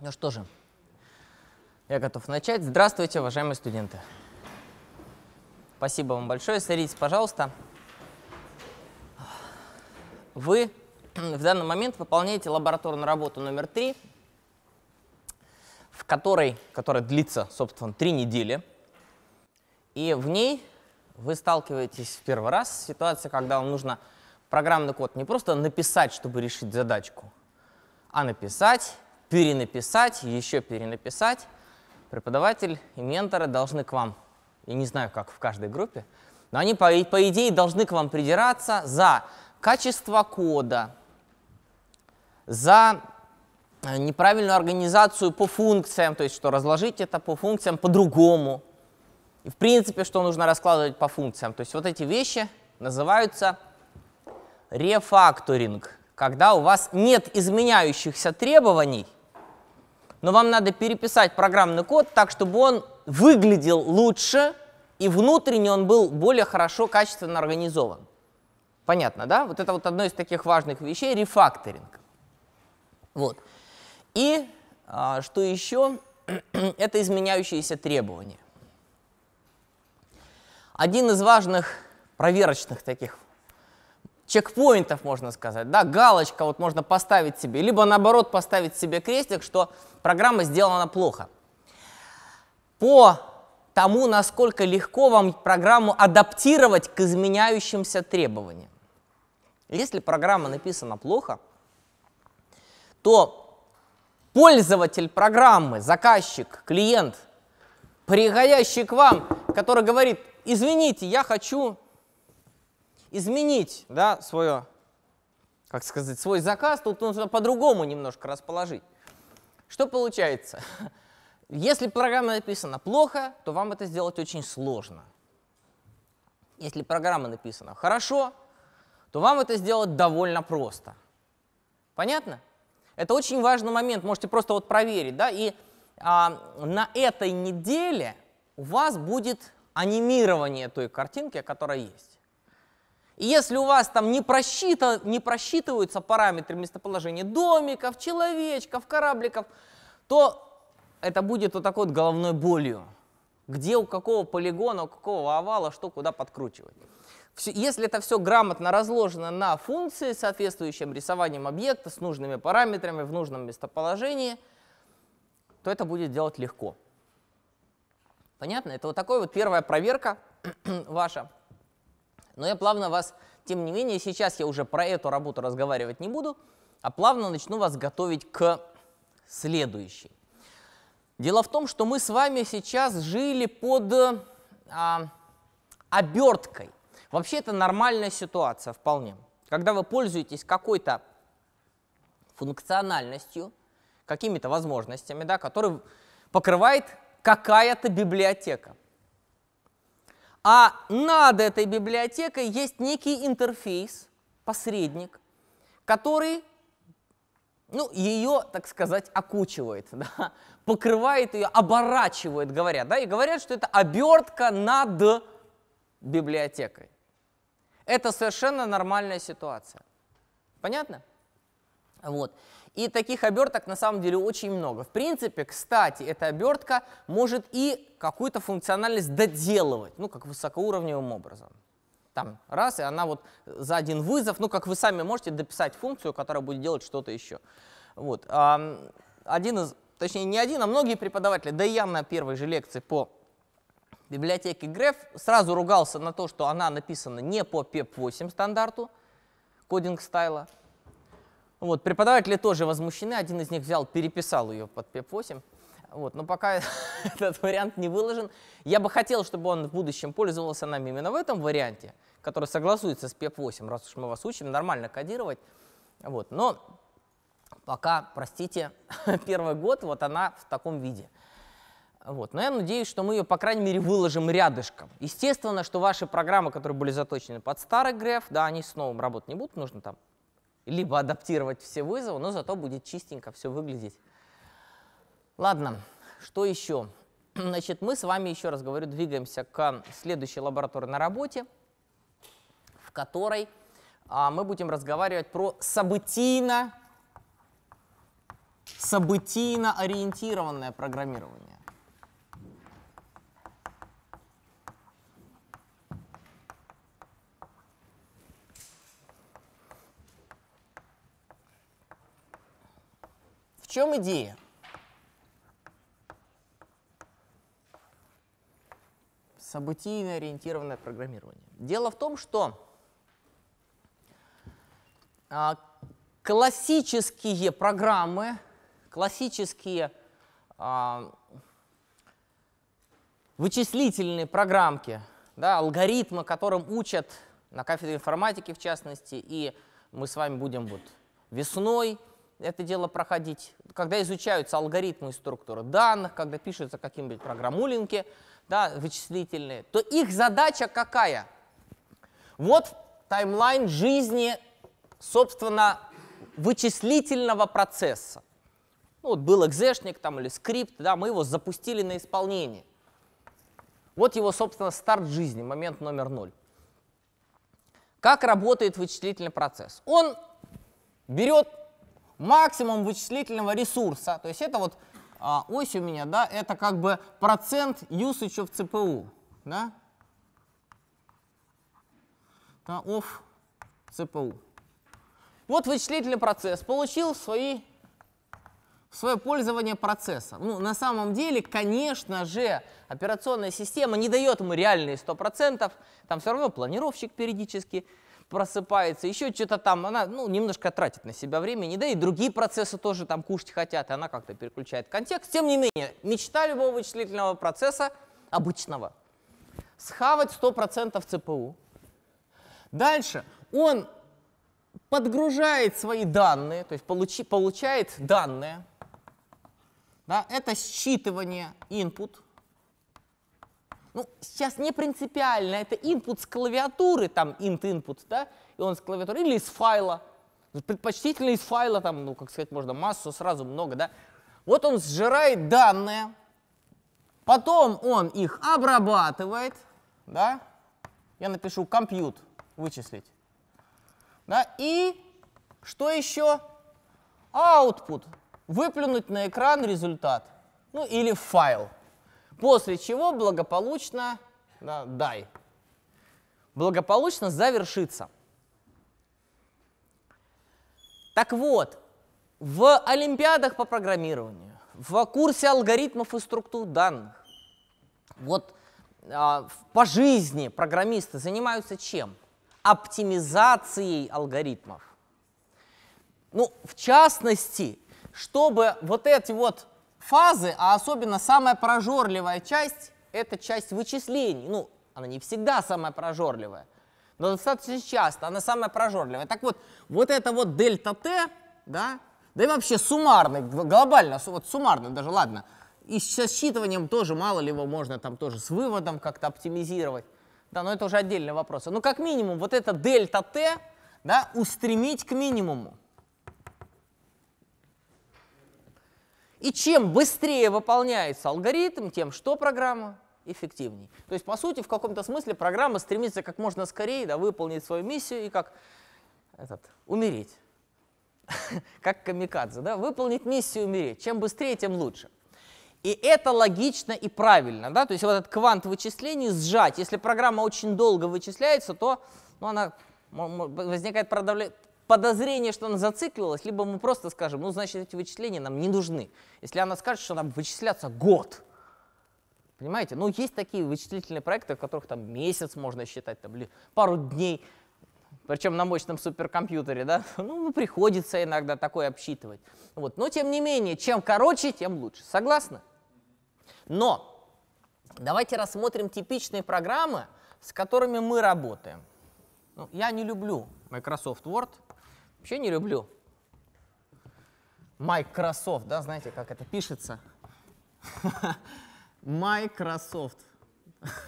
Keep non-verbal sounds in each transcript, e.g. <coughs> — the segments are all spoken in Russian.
Ну что же, я готов начать. Здравствуйте, уважаемые студенты. Спасибо вам большое. Садитесь, пожалуйста. Вы в данный момент выполняете лабораторную работу номер три, в которой, которая длится, собственно, три недели. И в ней вы сталкиваетесь в первый раз с ситуацией, когда вам нужно программный код не просто написать, чтобы решить задачку, а написать, перенаписать, еще перенаписать. Преподаватель и менторы должны к вам, и не знаю, как в каждой группе, но они, по, по идее, должны к вам придираться за качество кода, за э, неправильную организацию по функциям, то есть что разложить это по функциям по-другому. И в принципе, что нужно раскладывать по функциям. То есть вот эти вещи называются рефакторинг, когда у вас нет изменяющихся требований, но вам надо переписать программный код так, чтобы он выглядел лучше и внутренне он был более хорошо, качественно организован. Понятно, да? Вот это вот одно из таких важных вещей — рефакторинг. Вот. И а, что еще? <clears throat> это изменяющиеся требования. Один из важных проверочных таких чекпоинтов, можно сказать, да, галочка вот можно поставить себе, либо наоборот поставить себе крестик, что программа сделана плохо. По тому, насколько легко вам программу адаптировать к изменяющимся требованиям. Если программа написана плохо, то пользователь программы, заказчик, клиент, приходящий к вам, который говорит, извините, я хочу изменить да, свое, как сказать, свой заказ, тут нужно по-другому немножко расположить. Что получается? <laughs> Если программа написана плохо, то вам это сделать очень сложно. Если программа написана хорошо, то вам это сделать довольно просто. Понятно? Это очень важный момент, можете просто вот проверить. Да? И а, на этой неделе у вас будет анимирование той картинки, которая есть. И если у вас там не, просчита, не просчитываются параметры местоположения домиков, человечков, корабликов, то это будет вот такой вот головной болью. Где у какого полигона, у какого овала, что куда подкручивать. Все, если это все грамотно разложено на функции соответствующим рисованием объекта, с нужными параметрами, в нужном местоположении, то это будет делать легко. Понятно? Это вот такая вот первая проверка <clears throat> ваша. Но я плавно вас, тем не менее, сейчас я уже про эту работу разговаривать не буду, а плавно начну вас готовить к следующей. Дело в том, что мы с вами сейчас жили под а, оберткой. Вообще это нормальная ситуация вполне. Когда вы пользуетесь какой-то функциональностью, какими-то возможностями, да, которые покрывает какая-то библиотека. А над этой библиотекой есть некий интерфейс, посредник, который ну, ее, так сказать, окучивает, <laughs> да, покрывает ее, оборачивает, говорят, да, и говорят, что это обертка над библиотекой. Это совершенно нормальная ситуация. Понятно? Вот. И таких оберток на самом деле очень много. В принципе, кстати, эта обертка может и какую-то функциональность доделывать, ну, как высокоуровневым образом. Там раз, и она вот за один вызов, ну, как вы сами можете дописать функцию, которая будет делать что-то еще. Вот. Один из, точнее, не один, а многие преподаватели, да и я на первой же лекции по библиотеке Греф сразу ругался на то, что она написана не по PEP-8 стандарту, кодинг стайла, вот, преподаватели тоже возмущены, один из них взял, переписал ее под PEP-8. Вот, но пока <laughs> этот вариант не выложен. Я бы хотел, чтобы он в будущем пользовался нами именно в этом варианте, который согласуется с PEP-8, раз уж мы вас учим нормально кодировать. Вот, но пока, простите, <laughs> первый год вот она в таком виде. Вот. Но я надеюсь, что мы ее, по крайней мере, выложим рядышком. Естественно, что ваши программы, которые были заточены под старый греф, да, они с новым работать не будут, нужно там либо адаптировать все вызовы, но зато будет чистенько все выглядеть. Ладно, что еще? <clears throat> Значит, мы с вами, еще раз говорю, двигаемся к следующей лабораторной работе, в которой а, мы будем разговаривать про событийно, событийно ориентированное программирование. чем идея? Событийно ориентированное программирование. Дело в том, что а, классические программы, классические а, вычислительные программки, да, алгоритмы, которым учат на кафедре информатики в частности, и мы с вами будем вот весной это дело проходить, когда изучаются алгоритмы и структуры данных, когда пишутся какие-нибудь программулинки да, вычислительные, то их задача какая? Вот таймлайн жизни, собственно, вычислительного процесса. Ну, вот был экзешник там или скрипт, да, мы его запустили на исполнение. Вот его, собственно, старт жизни, момент номер ноль. Как работает вычислительный процесс? Он берет максимум вычислительного ресурса, то есть это вот а, ось у меня, да, это как бы процент usage в CPU, да, да of CPU. Вот вычислительный процесс получил свои, свое пользование процесса. Ну, на самом деле, конечно же, операционная система не дает ему реальные 100%, там все равно планировщик периодически просыпается, еще что-то там, она ну, немножко тратит на себя времени, да и другие процессы тоже там кушать хотят, и она как-то переключает контекст. Тем не менее, мечта любого вычислительного процесса обычного – схавать 100% ЦПУ. Дальше он подгружает свои данные, то есть получи, получает данные. Да, это считывание input – ну, сейчас не принципиально, это input с клавиатуры, там int-input, да, и он с клавиатуры, или из файла, ну, предпочтительно из файла, там, ну, как сказать, можно массу, сразу много, да. Вот он сжирает данные, потом он их обрабатывает, да, я напишу compute, вычислить, да, и что еще? Output, выплюнуть на экран результат, ну, или файл. После чего благополучно, да, дай, благополучно завершится. Так вот, в олимпиадах по программированию, в курсе алгоритмов и структур данных, вот а, по жизни программисты занимаются чем? Оптимизацией алгоритмов. Ну, в частности, чтобы вот эти вот Фазы, а особенно самая прожорливая часть, это часть вычислений. Ну, она не всегда самая прожорливая, но достаточно часто она самая прожорливая. Так вот, вот это вот дельта Т, да, да и вообще суммарный, глобально, вот суммарно даже, ладно, и со считыванием тоже, мало ли его можно там тоже с выводом как-то оптимизировать. Да, но это уже отдельный вопрос. Ну, как минимум, вот это дельта Т, да, устремить к минимуму. И чем быстрее выполняется алгоритм, тем что программа? эффективнее. То есть, по сути, в каком-то смысле программа стремится как можно скорее да, выполнить свою миссию и как этот, умереть. <laughs> как камикадзе, да? выполнить миссию умереть. Чем быстрее, тем лучше. И это логично и правильно. Да? То есть вот этот квант вычислений сжать. Если программа очень долго вычисляется, то ну, она возникает подозрение, что она зациклилась, либо мы просто скажем, ну, значит, эти вычисления нам не нужны. Если она скажет, что нам вычисляться год, понимаете? Ну, есть такие вычислительные проекты, в которых там месяц можно считать, там, или пару дней, причем на мощном суперкомпьютере, да? <laughs> Ну, ну, приходится иногда такое обсчитывать. Вот. Но, тем не менее, чем короче, тем лучше. Согласны? Но давайте рассмотрим типичные программы, с которыми мы работаем. Ну, я не люблю Microsoft Word – Вообще не люблю. Microsoft, да, знаете, как это пишется? Microsoft. <laughs>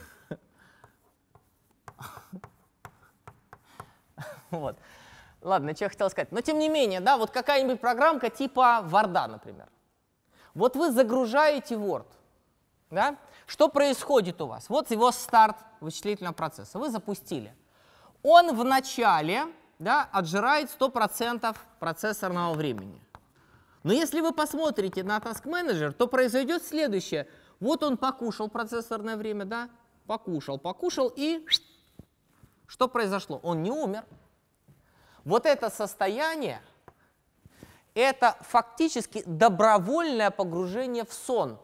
<laughs> вот. Ладно, что я хотел сказать. Но тем не менее, да, вот какая-нибудь программка типа Word, например. Вот вы загружаете Word. Да? Что происходит у вас? Вот его старт вычислительного процесса. Вы запустили. Он вначале да, отжирает 100% процессорного времени. Но если вы посмотрите на Task Manager, то произойдет следующее. Вот он покушал процессорное время, да, покушал, покушал, и что произошло? Он не умер. Вот это состояние, это фактически добровольное погружение в сон.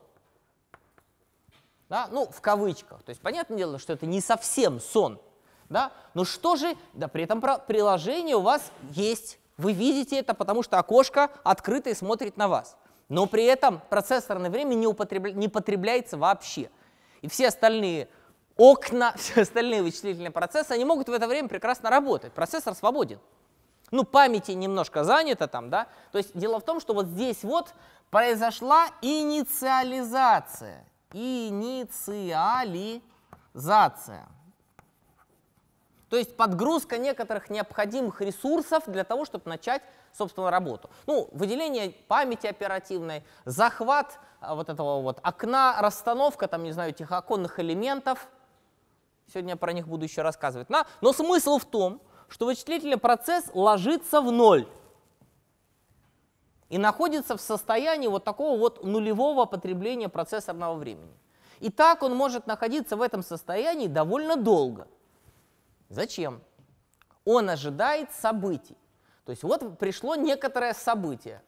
Да? Ну, в кавычках. То есть, понятное дело, что это не совсем сон. Да? Но что же, да при этом приложение у вас есть, вы видите это, потому что окошко открыто и смотрит на вас. Но при этом процессорное время не, употребля... не потребляется вообще. И все остальные окна, <laughs> все остальные вычислительные процессы, они могут в это время прекрасно работать. Процессор свободен. Ну, памяти немножко занято там, да? То есть дело в том, что вот здесь вот произошла инициализация. Инициализация. То есть подгрузка некоторых необходимых ресурсов для того, чтобы начать, собственно, работу. Ну, выделение памяти оперативной, захват а, вот этого вот окна, расстановка, там, не знаю, этих оконных элементов. Сегодня я про них буду еще рассказывать. Но, но смысл в том, что вычислительный процесс ложится в ноль и находится в состоянии вот такого вот нулевого потребления процессорного времени. И так он может находиться в этом состоянии довольно долго – Зачем? Он ожидает событий. То есть вот пришло некоторое событие.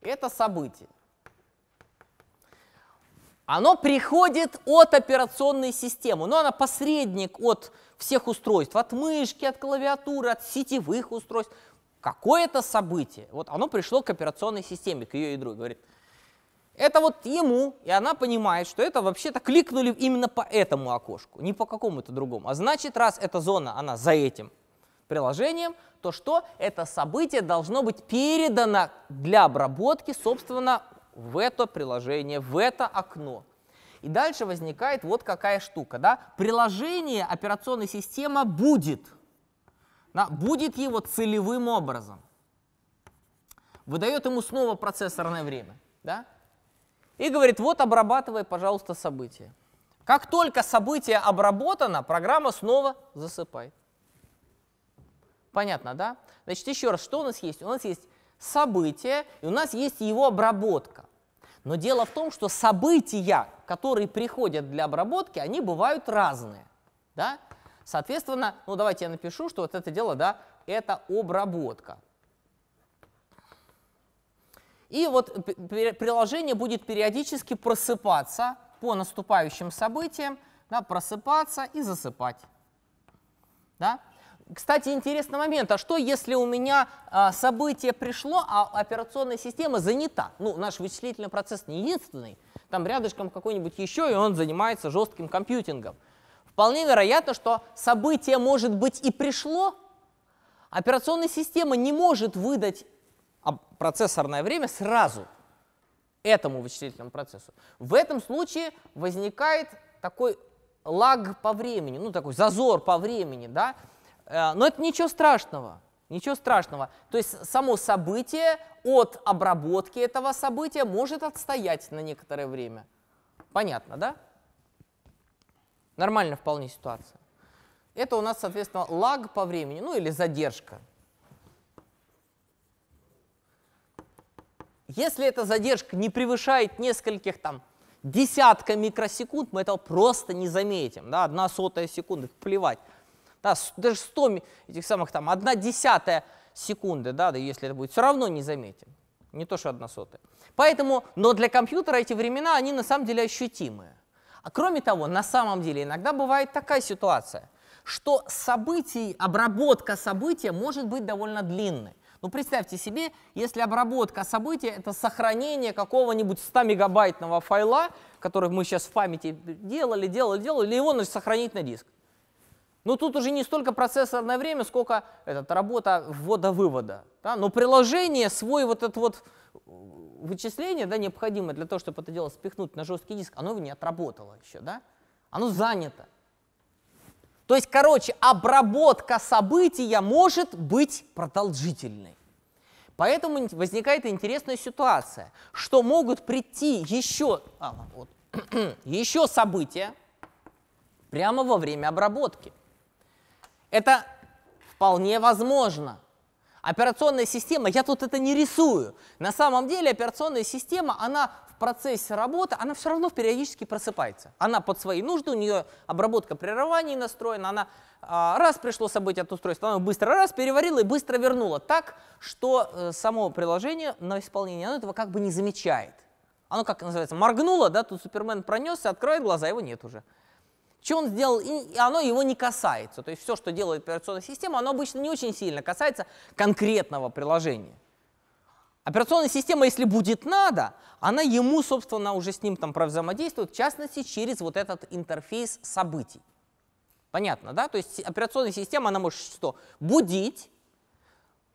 Это событие. Оно приходит от операционной системы, но она посредник от всех устройств, от мышки, от клавиатуры, от сетевых устройств. Какое-то событие, вот оно пришло к операционной системе, к ее ядру, говорит – это вот ему, и она понимает, что это вообще-то кликнули именно по этому окошку, не по какому-то другому. А значит, раз эта зона, она за этим приложением, то что это событие должно быть передано для обработки, собственно, в это приложение, в это окно. И дальше возникает вот какая штука. Да? Приложение операционной системы будет. Да, будет его целевым образом. Выдает ему снова процессорное время. Да? и говорит, вот обрабатывай, пожалуйста, события. Как только событие обработано, программа снова засыпает. Понятно, да? Значит, еще раз, что у нас есть? У нас есть событие, и у нас есть его обработка. Но дело в том, что события, которые приходят для обработки, они бывают разные. Да? Соответственно, ну давайте я напишу, что вот это дело, да, это обработка. И вот приложение будет периодически просыпаться по наступающим событиям, да, просыпаться и засыпать. Да? Кстати, интересный момент, а что если у меня а, событие пришло, а операционная система занята? Ну, наш вычислительный процесс не единственный, там рядышком какой-нибудь еще, и он занимается жестким компьютингом. Вполне вероятно, что событие, может быть, и пришло, операционная система не может выдать а процессорное время сразу этому вычислительному процессу. В этом случае возникает такой лаг по времени, ну такой зазор по времени, да. Э, но это ничего страшного, ничего страшного. То есть само событие от обработки этого события может отстоять на некоторое время. Понятно, да? Нормально вполне ситуация. Это у нас, соответственно, лаг по времени, ну или задержка. Если эта задержка не превышает нескольких там десятка микросекунд, мы этого просто не заметим. Да? Одна сотая секунды плевать. Да, даже 100 этих самых там, одна десятая секунды, да, да, если это будет, все равно не заметим. Не то, что одна сотая. Поэтому, но для компьютера эти времена, они на самом деле ощутимые. А кроме того, на самом деле иногда бывает такая ситуация, что событий, обработка события может быть довольно длинной. Ну, представьте себе, если обработка события — это сохранение какого-нибудь 100-мегабайтного файла, который мы сейчас в памяти делали, делали, делали, или его нужно сохранить на диск. Но ну, тут уже не столько процессорное время, сколько этот, работа ввода-вывода. Да? Но приложение свой вот это вот вычисление, да, необходимое для того, чтобы это дело спихнуть на жесткий диск, оно не отработало еще, да? Оно занято. То есть, короче, обработка события может быть продолжительной. Поэтому возникает интересная ситуация, что могут прийти еще, а, вот, <clears throat> еще события прямо во время обработки. Это вполне возможно. Операционная система, я тут это не рисую. На самом деле операционная система, она процессе работы, она все равно периодически просыпается. Она под свои нужды, у нее обработка прерываний настроена, она а, раз пришло событие от устройства, она быстро раз переварила и быстро вернула. Так, что э, само приложение на исполнение оно этого как бы не замечает. Оно как называется, моргнуло, да, тут Супермен пронесся, откроет глаза, его нет уже. Что он сделал, и оно его не касается. То есть все, что делает операционная система, оно обычно не очень сильно касается конкретного приложения. Операционная система, если будет надо, она ему, собственно, уже с ним там взаимодействует, в частности, через вот этот интерфейс событий. Понятно, да? То есть операционная система, она может что? Будить.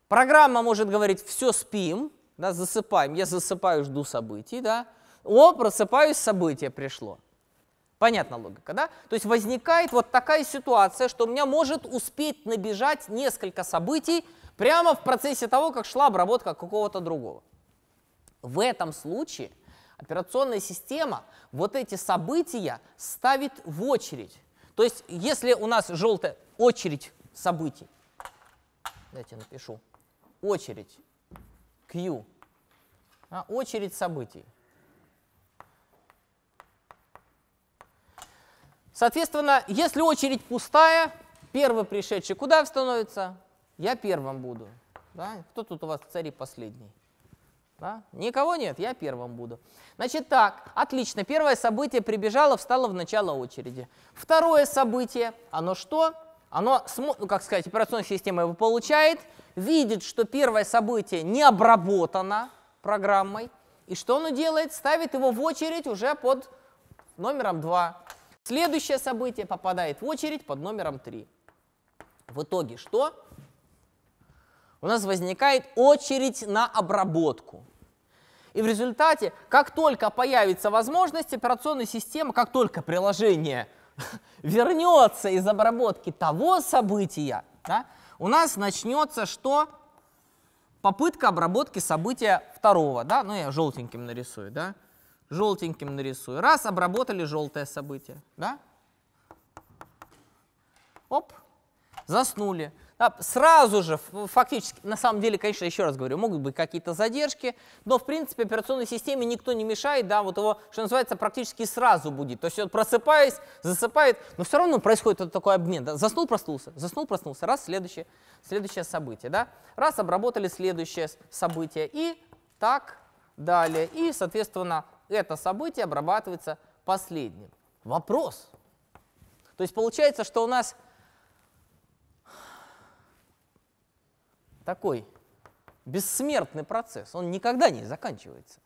Программа может говорить, все, спим, да, засыпаем. Я засыпаю, жду событий, да. О, просыпаюсь, событие пришло. Понятна логика, да? То есть возникает вот такая ситуация, что у меня может успеть набежать несколько событий, Прямо в процессе того, как шла обработка какого-то другого. В этом случае операционная система вот эти события ставит в очередь. То есть, если у нас желтая очередь событий, дайте напишу, очередь Q, а, очередь событий. Соответственно, если очередь пустая, первый пришедший куда становится? Я первым буду. Да? Кто тут у вас цари последний? Да? Никого нет, я первым буду. Значит так, отлично, первое событие прибежало, встало в начало очереди. Второе событие, оно что? Оно, ну, как сказать, операционная система его получает, видит, что первое событие не обработано программой, и что оно делает? Ставит его в очередь уже под номером 2. Следующее событие попадает в очередь под номером 3. В итоге что? у нас возникает очередь на обработку. И в результате, как только появится возможность, операционная система, как только приложение <laughs> вернется из обработки того события, да, у нас начнется что? Попытка обработки события второго. Да? Ну, я желтеньким нарисую. Да? Желтеньким нарисую. Раз, обработали желтое событие. Да? Оп, заснули. А, сразу же, фактически, на самом деле, конечно, еще раз говорю, могут быть какие-то задержки, но, в принципе, операционной системе никто не мешает, да, вот его, что называется, практически сразу будет. То есть он, просыпаясь, засыпает, но все равно происходит вот такой обмен. Да. Заснул, проснулся, заснул, проснулся, раз, следующее, следующее событие, да. Раз, обработали следующее событие и так далее. И, соответственно, это событие обрабатывается последним. Вопрос. То есть получается, что у нас такой бессмертный процесс, он никогда не заканчивается.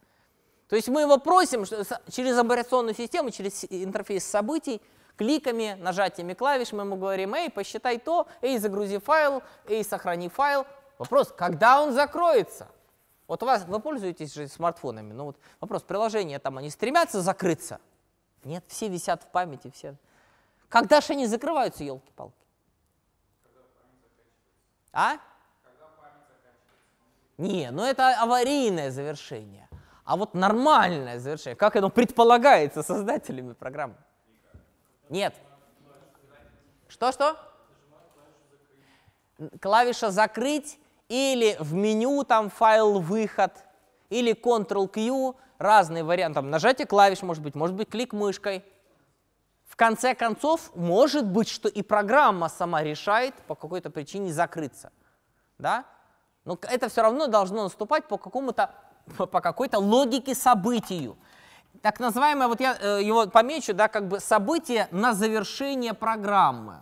То есть мы его просим через операционную систему, через интерфейс событий, кликами, нажатиями клавиш мы ему говорим, эй, посчитай то, эй, загрузи файл, эй, сохрани файл. Вопрос, когда он закроется? Вот у вас, вы пользуетесь же смартфонами, ну вот вопрос, приложения там, они стремятся закрыться? Нет, все висят в памяти, все. Когда же они закрываются, елки-палки? А? Не, ну это аварийное завершение. А вот нормальное завершение, как оно предполагается создателями программы? Нет. Что-что? Клавиша «Закрыть» или в меню там «Файл выход», или Ctrl-Q, разные варианты. Там нажатие клавиш может быть, может быть клик мышкой. В конце концов, может быть, что и программа сама решает по какой-то причине закрыться. Да? Но ну, это все равно должно наступать по, какому-то, по какой-то логике событию. Так называемое, вот я э, его помечу, да, как бы событие на завершение программы.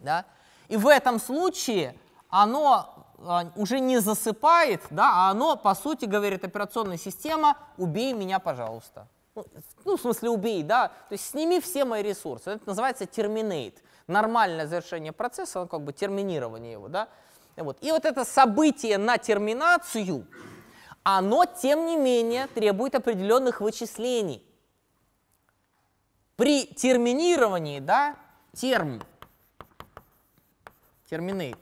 Да? И в этом случае оно а, уже не засыпает, да, а оно, по сути, говорит операционная система, убей меня, пожалуйста. Ну, ну, в смысле, убей, да, то есть сними все мои ресурсы. Это называется терминейт. Нормальное завершение процесса, ну, как бы терминирование его, да. Вот. И вот это событие на терминацию, оно, тем не менее, требует определенных вычислений. При терминировании, да, терм, терминейт,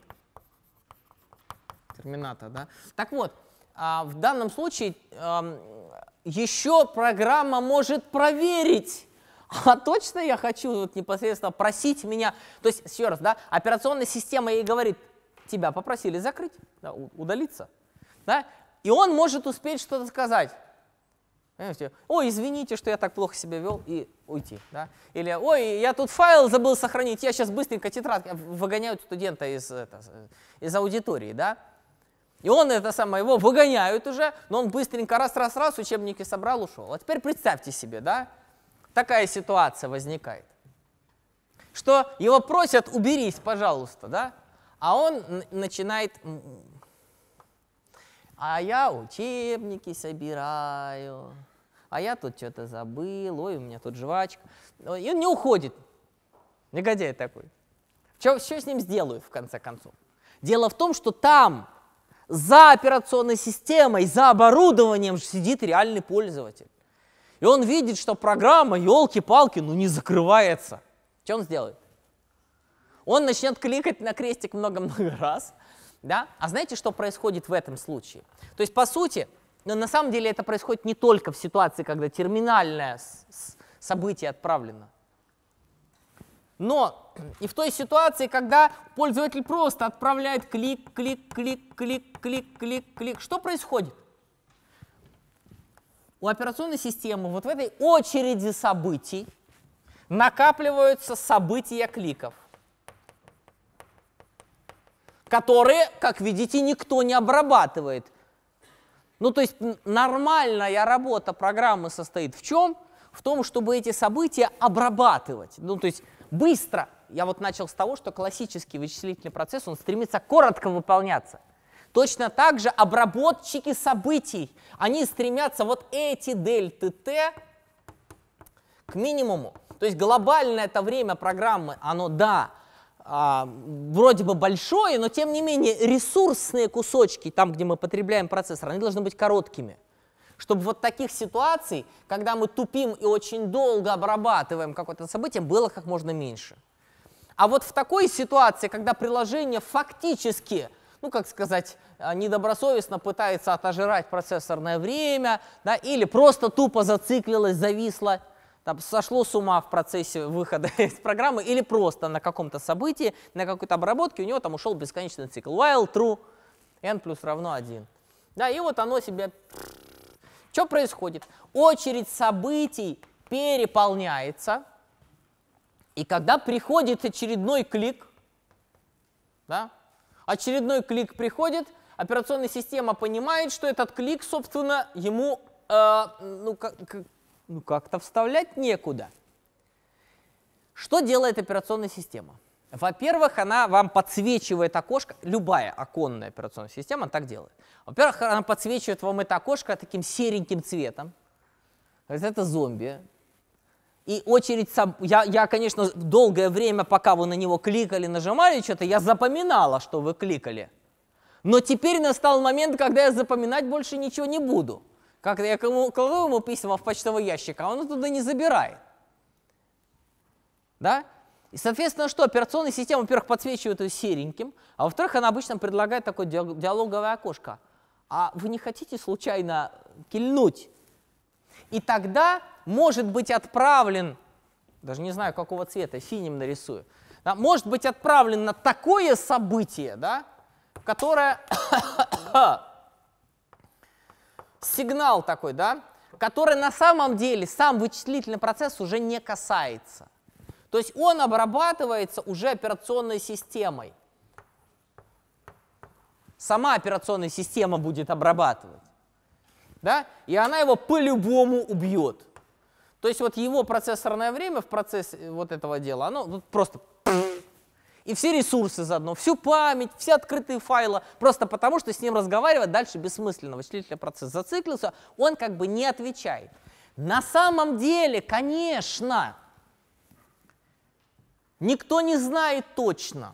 терминатор, да. Так вот, а, в данном случае еще программа может проверить, а точно я хочу вот непосредственно просить меня, то есть, еще раз, да, операционная система ей говорит, тебя попросили закрыть, да, удалиться. Да? И он может успеть что-то сказать. Понимаете? Ой, извините, что я так плохо себя вел, и уйти. Да? Или, ой, я тут файл забыл сохранить, я сейчас быстренько тетрадку выгоняют студента из, это, из аудитории. Да? И он это самое, его выгоняют уже, но он быстренько раз-раз-раз учебники собрал, ушел. А теперь представьте себе, да, такая ситуация возникает, что его просят, уберись, пожалуйста, да, а он начинает... А я учебники собираю, а я тут что-то забыл, ой, у меня тут жвачка. И он не уходит. Негодяй такой. Что, что с ним сделаю, в конце концов? Дело в том, что там, за операционной системой, за оборудованием сидит реальный пользователь. И он видит, что программа, елки-палки, ну не закрывается. Что он сделает? Он начнет кликать на крестик много-много <laughs> раз. Да? А знаете, что происходит в этом случае? То есть, по сути, но ну, на самом деле это происходит не только в ситуации, когда терминальное событие отправлено. Но и в той ситуации, когда пользователь просто отправляет клик, клик, клик, клик, клик, клик, клик, что происходит? У операционной системы вот в этой очереди событий накапливаются события кликов которые, как видите, никто не обрабатывает. Ну, то есть нормальная работа программы состоит в чем? В том, чтобы эти события обрабатывать. Ну, то есть быстро. Я вот начал с того, что классический вычислительный процесс, он стремится коротко выполняться. Точно так же обработчики событий, они стремятся вот эти дельты т к минимуму. То есть глобальное это время программы, оно да, а, вроде бы большое, но тем не менее ресурсные кусочки, там, где мы потребляем процессор, они должны быть короткими. Чтобы вот таких ситуаций, когда мы тупим и очень долго обрабатываем какое-то событие, было как можно меньше. А вот в такой ситуации, когда приложение фактически, ну как сказать, а, недобросовестно пытается отожрать процессорное время, да, или просто тупо зациклилось, зависло, там, сошло с ума в процессе выхода <laughs> из программы или просто на каком-то событии, на какой-то обработке у него там ушел бесконечный цикл. While true n плюс равно 1. Да, и вот оно себе... Что происходит? Очередь событий переполняется, и когда приходит очередной клик, да, очередной клик приходит, операционная система понимает, что этот клик, собственно, ему э, ну, как, ну, как-то вставлять некуда. Что делает операционная система? Во-первых, она вам подсвечивает окошко, любая оконная операционная система так делает. Во-первых, она подсвечивает вам это окошко таким сереньким цветом. Это зомби. И очередь сам... Я, я, конечно, долгое время, пока вы на него кликали, нажимали что-то, я запоминала, что вы кликали. Но теперь настал момент, когда я запоминать больше ничего не буду. Как я кому, кладу ему письма в почтовый ящик, а он туда не забирает. Да? И, соответственно, что операционная система, во-первых, подсвечивает ее сереньким, а во-вторых, она обычно предлагает такое диалоговое окошко. А вы не хотите случайно кильнуть? И тогда может быть отправлен, даже не знаю какого цвета, синим нарисую, да, может быть отправлено такое событие, да, которое <coughs> <coughs> <coughs> сигнал такой, да, который на самом деле сам вычислительный процесс уже не касается. То есть он обрабатывается уже операционной системой. Сама операционная система будет обрабатывать. Да? И она его по-любому убьет. То есть вот его процессорное время в процессе вот этого дела, оно просто и все ресурсы заодно, всю память, все открытые файлы, просто потому что с ним разговаривать дальше бессмысленно. Вычислительный процесс зациклился, он как бы не отвечает. На самом деле, конечно, никто не знает точно,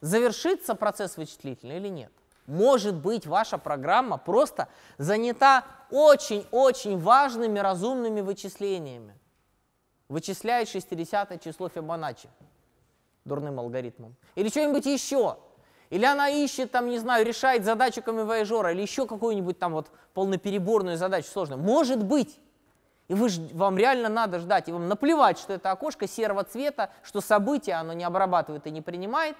завершится процесс вычислительный или нет. Может быть, ваша программа просто занята очень-очень важными разумными вычислениями, вычисляет 60 число Фибоначчи дурным алгоритмом. Или что-нибудь еще. Или она ищет, там, не знаю, решает задачу камевояжера, или еще какую-нибудь там вот полнопереборную задачу сложную. Может быть. И вы, ж вам реально надо ждать, и вам наплевать, что это окошко серого цвета, что событие оно не обрабатывает и не принимает.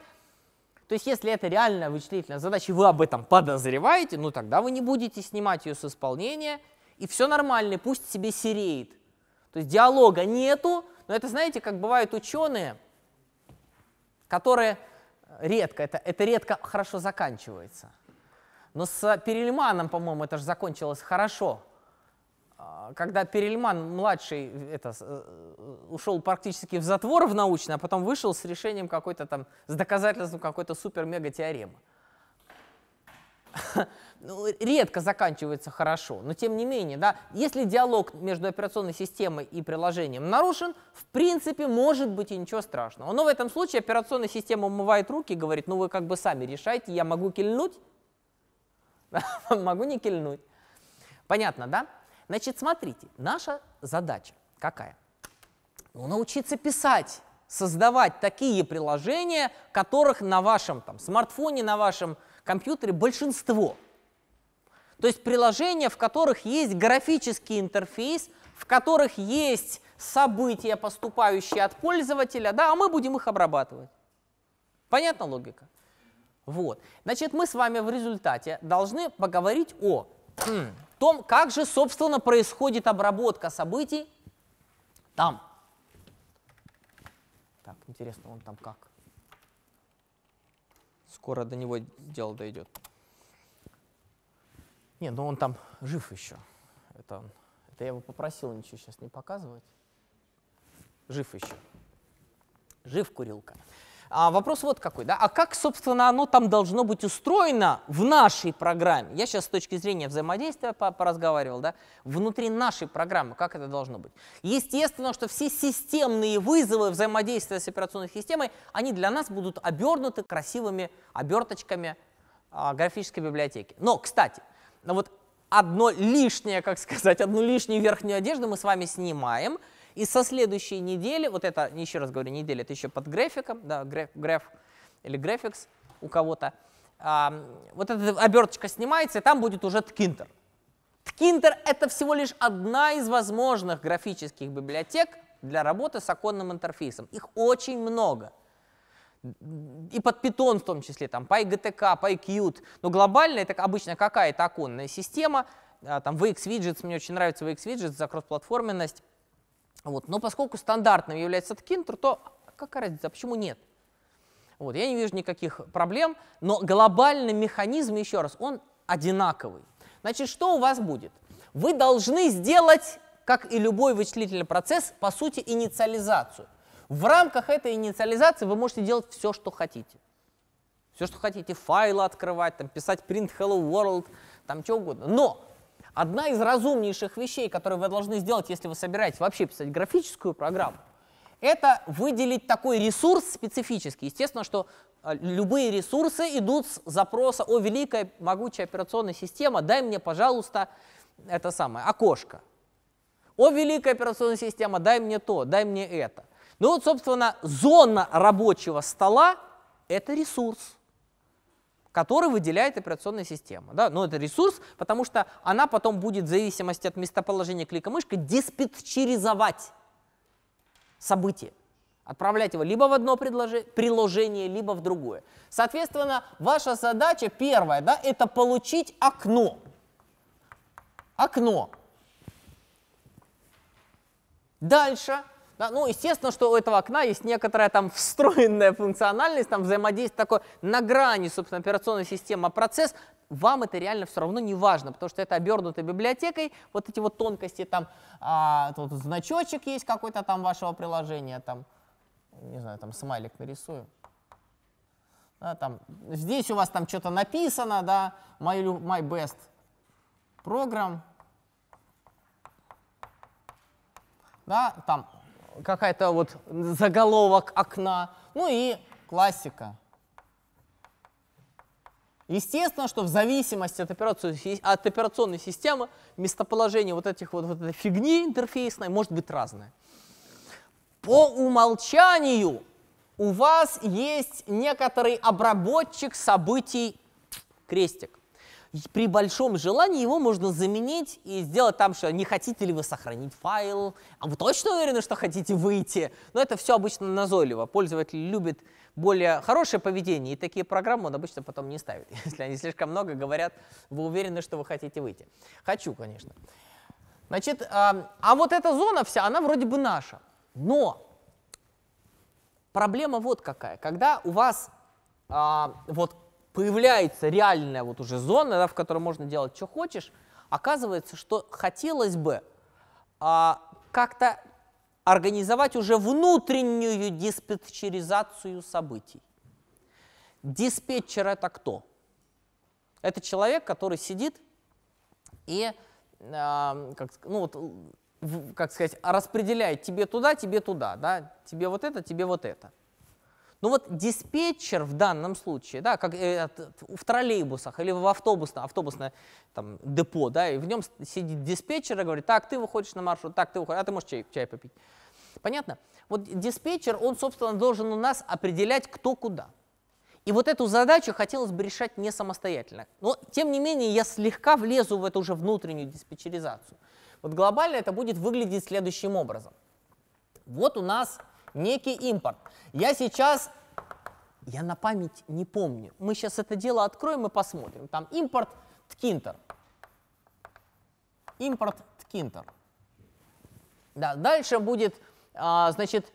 То есть если это реальная вычислительная задача, и вы об этом подозреваете, ну тогда вы не будете снимать ее с исполнения, и все нормально, и пусть себе сереет. То есть диалога нету, но это, знаете, как бывают ученые – которые редко, это, это редко хорошо заканчивается. Но с Перельманом, по-моему, это же закончилось хорошо. А, когда Перельман младший это, э, э, ушел практически в затвор в научный, а потом вышел с решением какой-то там, с доказательством какой-то супер-мега-теоремы. <laughs> Ну, редко заканчивается хорошо, но тем не менее, да, если диалог между операционной системой и приложением нарушен, в принципе, может быть и ничего страшного. Но в этом случае операционная система умывает руки и говорит, ну вы как бы сами решайте, я могу кильнуть, <laughs> могу не кильнуть. Понятно, да? Значит, смотрите, наша задача какая? Ну, научиться писать, создавать такие приложения, которых на вашем там, смартфоне, на вашем компьютере большинство – то есть приложения, в которых есть графический интерфейс, в которых есть события, поступающие от пользователя, да, а мы будем их обрабатывать. Понятна логика? Вот. Значит, мы с вами в результате должны поговорить о том, как же, собственно, происходит обработка событий там. Так, интересно, он там как? Скоро до него дело дойдет. Не, ну он там жив еще. Это, он. это я его попросил ничего сейчас не показывать. Жив еще. Жив курилка. А вопрос вот какой, да? А как, собственно, оно там должно быть устроено в нашей программе? Я сейчас с точки зрения взаимодействия поразговаривал, да? Внутри нашей программы, как это должно быть? Естественно, что все системные вызовы взаимодействия с операционной системой, они для нас будут обернуты красивыми оберточками а, графической библиотеки. Но, кстати, но вот одно лишнее, как сказать, одну лишнюю верхнюю одежду мы с вами снимаем. И со следующей недели, вот это, еще раз говорю, неделя, это еще под графиком, да, граф, граф или графикс у кого-то. А, вот эта оберточка снимается, и там будет уже ткинтер. Ткинтер — это всего лишь одна из возможных графических библиотек для работы с оконным интерфейсом. Их очень много и под питон в том числе, там, PyGTK, PyQt, но глобально это обычно какая-то оконная система, а, там VX-виджетс, мне очень нравится VX-виджетс за кроссплатформенность, вот. но поскольку стандартным является Tkintr, то какая разница, а почему нет? Вот, я не вижу никаких проблем, но глобальный механизм, еще раз, он одинаковый. Значит, что у вас будет? Вы должны сделать, как и любой вычислительный процесс, по сути, инициализацию. В рамках этой инициализации вы можете делать все, что хотите. Все, что хотите, файлы открывать, там, писать print hello world, там что угодно. Но одна из разумнейших вещей, которые вы должны сделать, если вы собираетесь вообще писать графическую программу, это выделить такой ресурс специфический. Естественно, что э, любые ресурсы идут с запроса «О, великая могучая операционная система, дай мне, пожалуйста, это самое, окошко». «О, великая операционная система, дай мне то, дай мне это». Ну вот, собственно, зона рабочего стола – это ресурс, который выделяет операционная система. Да? Но ну, это ресурс, потому что она потом будет в зависимости от местоположения клика мышки диспетчеризовать события, отправлять его либо в одно приложение, либо в другое. Соответственно, ваша задача первая, да, это получить окно. Окно. Дальше да, ну, естественно, что у этого окна есть некоторая там встроенная функциональность, там взаимодействие такое на грани, собственно, операционной системы, а процесс вам это реально все равно не важно, потому что это обернуто библиотекой, вот эти вот тонкости, там, а, тут значочек есть какой-то там вашего приложения, там, не знаю, там смайлик нарисую. Да, там, здесь у вас там что-то написано, да, my, my best program, да, там какая-то вот заголовок окна, ну и классика. Естественно, что в зависимости от, от операционной системы местоположение вот этих вот, вот этой фигни интерфейсной может быть разное. По умолчанию у вас есть некоторый обработчик событий крестик при большом желании его можно заменить и сделать там, что не хотите ли вы сохранить файл, а вы точно уверены, что хотите выйти. Но это все обычно назойливо. Пользователь любит более хорошее поведение, и такие программы он обычно потом не ставит. <laughs> Если они слишком много говорят, вы уверены, что вы хотите выйти. Хочу, конечно. Значит, а, а вот эта зона вся, она вроде бы наша. Но проблема вот какая. Когда у вас а, вот появляется реальная вот уже зона, да, в которой можно делать, что хочешь, оказывается, что хотелось бы а, как-то организовать уже внутреннюю диспетчеризацию событий. Диспетчер это кто? Это человек, который сидит и, э, как, ну вот, в, как сказать, распределяет тебе туда, тебе туда, да, тебе вот это, тебе вот это. Ну вот диспетчер в данном случае, да, как э, в троллейбусах или в автобусном автобусное там, депо, да, и в нем сидит диспетчер и говорит, так, ты выходишь на маршрут, так, ты выходишь, а ты можешь чай, чай попить. Понятно? Вот диспетчер, он, собственно, должен у нас определять, кто куда. И вот эту задачу хотелось бы решать не самостоятельно. Но, тем не менее, я слегка влезу в эту уже внутреннюю диспетчеризацию. Вот глобально это будет выглядеть следующим образом. Вот у нас некий импорт. Я сейчас, я на память не помню, мы сейчас это дело откроем и посмотрим. Там импорт ткинтер. Импорт ткинтер. Да, дальше будет, а, значит,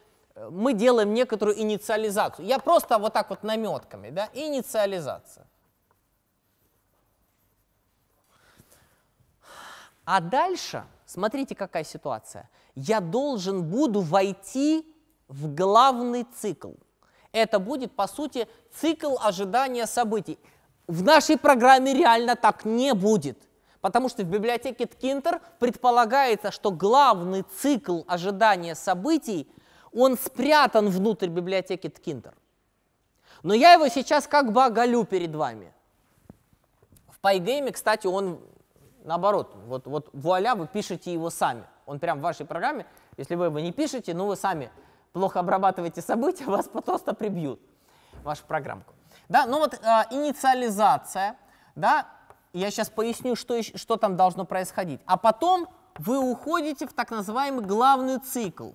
мы делаем некоторую инициализацию. Я просто вот так вот наметками, да, инициализация. А дальше, смотрите, какая ситуация. Я должен буду войти в главный цикл. Это будет, по сути, цикл ожидания событий. В нашей программе реально так не будет, потому что в библиотеке Ткинтер предполагается, что главный цикл ожидания событий, он спрятан внутрь библиотеки Ткинтер. Но я его сейчас как бы оголю перед вами. В Pygame, кстати, он наоборот. Вот, вот вуаля, вы пишете его сами. Он прям в вашей программе. Если вы его не пишете, ну вы сами плохо обрабатываете события, <laughs> вас просто прибьют, вашу программку. Да, ну вот э, инициализация, да, я сейчас поясню, что, что там должно происходить. А потом вы уходите в так называемый главный цикл.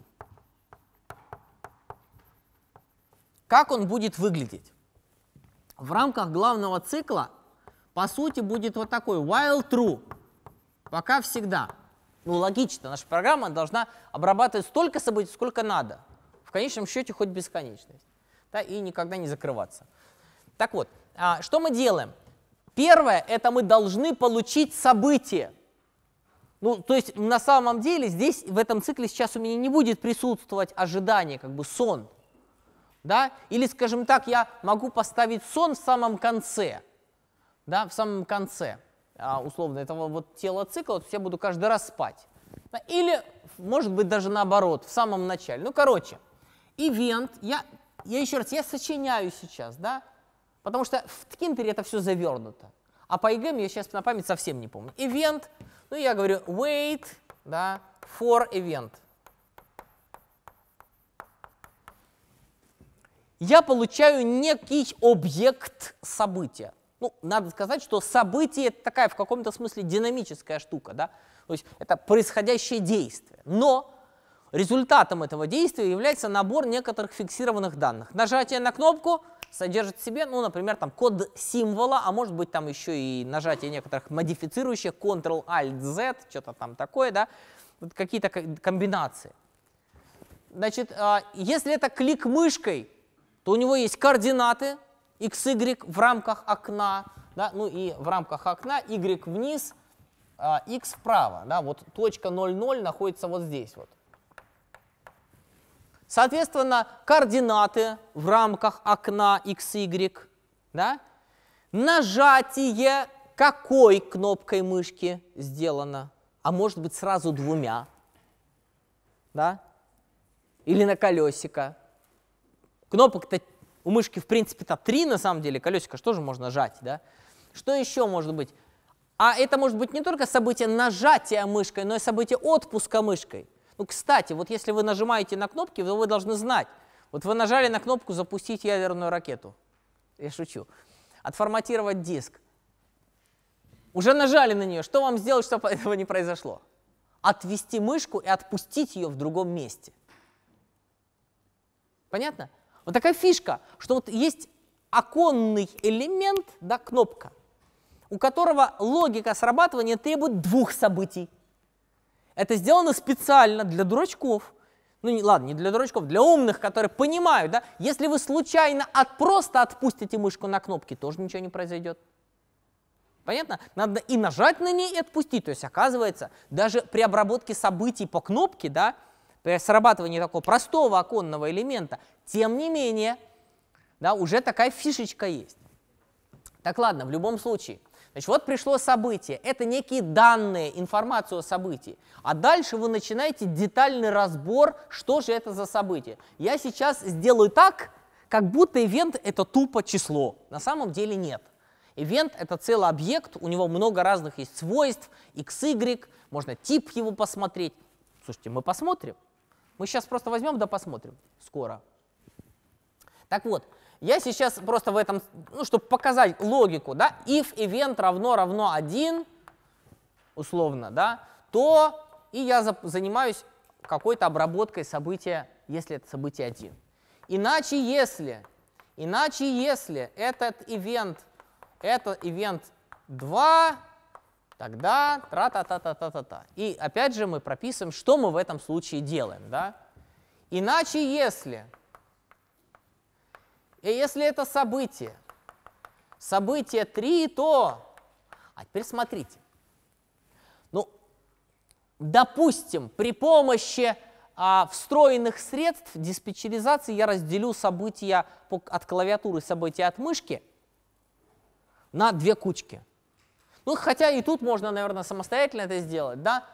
Как он будет выглядеть? В рамках главного цикла, по сути, будет вот такой while true. Пока всегда. Ну, логично, наша программа должна обрабатывать столько событий, сколько надо в конечном счете хоть бесконечность, да, и никогда не закрываться. Так вот, а, что мы делаем? Первое – это мы должны получить событие. Ну, то есть на самом деле здесь, в этом цикле сейчас у меня не будет присутствовать ожидание, как бы сон. Да? Или, скажем так, я могу поставить сон в самом конце. Да, в самом конце, а, условно, этого вот тела цикла, вот я буду каждый раз спать. Или, может быть, даже наоборот, в самом начале. Ну, короче, ивент, я, я еще раз, я сочиняю сейчас, да, потому что в Ткинтере это все завернуто. А по EGM я сейчас на память совсем не помню. Event, ну я говорю wait, да, for event. Я получаю некий объект события. Ну, надо сказать, что событие это такая в каком-то смысле динамическая штука, да? То есть это происходящее действие. Но Результатом этого действия является набор некоторых фиксированных данных. Нажатие на кнопку содержит в себе, ну, например, там код символа, а может быть там еще и нажатие некоторых модифицирующих, Ctrl-Alt-Z, что-то там такое, да, вот какие-то комбинации. Значит, а, если это клик мышкой, то у него есть координаты x, y в рамках окна, да, ну и в рамках окна y вниз, а, x вправо, да, вот точка 0,0 находится вот здесь вот. Соответственно, координаты в рамках окна x, y, да? нажатие какой кнопкой мышки сделано, а может быть сразу двумя, да? или на колесико. Кнопок-то у мышки в принципе-то три на самом деле, колесико что же можно жать, да? Что еще может быть? А это может быть не только событие нажатия мышкой, но и событие отпуска мышкой. Ну, кстати, вот если вы нажимаете на кнопки, вы, вы должны знать. Вот вы нажали на кнопку «Запустить ядерную ракету». Я шучу. Отформатировать диск. Уже нажали на нее. Что вам сделать, чтобы <laughs> этого не произошло? Отвести мышку и отпустить ее в другом месте. Понятно? Вот такая фишка, что вот есть оконный элемент, да, кнопка, у которого логика срабатывания требует двух событий. Это сделано специально для дурачков. Ну, не, ладно, не для дурачков, для умных, которые понимают, да? Если вы случайно от, просто отпустите мышку на кнопки, тоже ничего не произойдет. Понятно? Надо и нажать на ней, и отпустить. То есть, оказывается, даже при обработке событий по кнопке, да, при срабатывании такого простого оконного элемента, тем не менее, да, уже такая фишечка есть. Так ладно, в любом случае, Значит, вот пришло событие. Это некие данные, информацию о событии. А дальше вы начинаете детальный разбор, что же это за событие. Я сейчас сделаю так, как будто ивент — это тупо число. На самом деле нет. Ивент — это целый объект, у него много разных есть свойств, x, y, можно тип его посмотреть. Слушайте, мы посмотрим. Мы сейчас просто возьмем да посмотрим скоро. Так вот, я сейчас просто в этом, ну, чтобы показать логику, да, if event равно равно 1, условно, да, то и я за, занимаюсь какой-то обработкой события, если это событие 1. Иначе если, иначе если этот ивент, этот ивент 2, тогда тра-та-та-та-та-та-та. И опять же мы прописываем, что мы в этом случае делаем, да. Иначе если и если это событие, событие 3, то... А теперь смотрите. Ну, допустим, при помощи а, встроенных средств диспетчеризации я разделю события по, от клавиатуры, события от мышки на две кучки. Ну, хотя и тут можно, наверное, самостоятельно это сделать, да?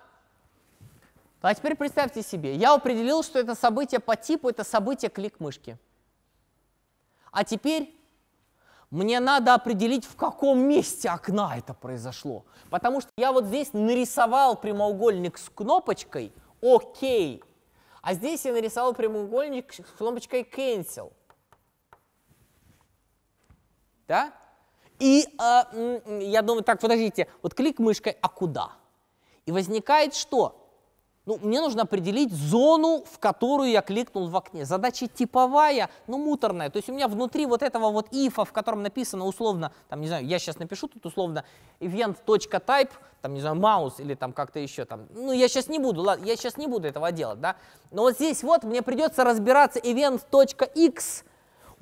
А теперь представьте себе, я определил, что это событие по типу, это событие клик мышки. А теперь мне надо определить, в каком месте окна это произошло. Потому что я вот здесь нарисовал прямоугольник с кнопочкой «Ок», а здесь я нарисовал прямоугольник с кнопочкой «Cancel». Да? И э, я думаю, так, подождите, вот клик мышкой «А куда?» И возникает что? Ну, мне нужно определить зону, в которую я кликнул в окне. Задача типовая, но муторная. То есть у меня внутри вот этого вот ифа, в котором написано условно, там, не знаю, я сейчас напишу тут условно event.type, там, не знаю, mouse или там как-то еще там. Ну, я сейчас не буду, ладно, я сейчас не буду этого делать, да. Но вот здесь вот мне придется разбираться event.x,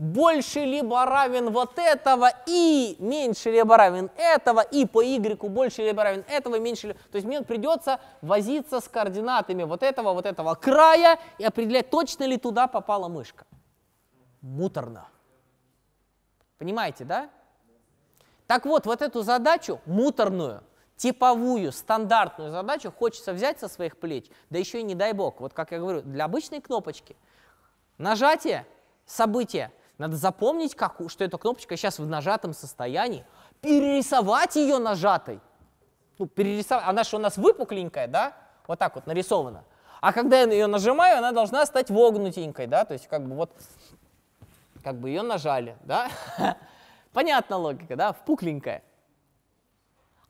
больше либо равен вот этого и меньше либо равен этого, и по y больше либо равен этого, меньше либо... То есть мне придется возиться с координатами вот этого, вот этого края и определять, точно ли туда попала мышка. Муторно. Понимаете, да? Так вот, вот эту задачу, муторную, типовую, стандартную задачу хочется взять со своих плеч, да еще и не дай бог, вот как я говорю, для обычной кнопочки. Нажатие, событие – надо запомнить, как, что эта кнопочка сейчас в нажатом состоянии, перерисовать ее нажатой. Ну, перерисовать. Она же у нас выпукленькая, да? Вот так вот нарисована. А когда я ее нажимаю, она должна стать вогнутенькой, да? То есть как бы вот, как бы ее нажали, да? <laughs> Понятна логика, да? Впукленькая.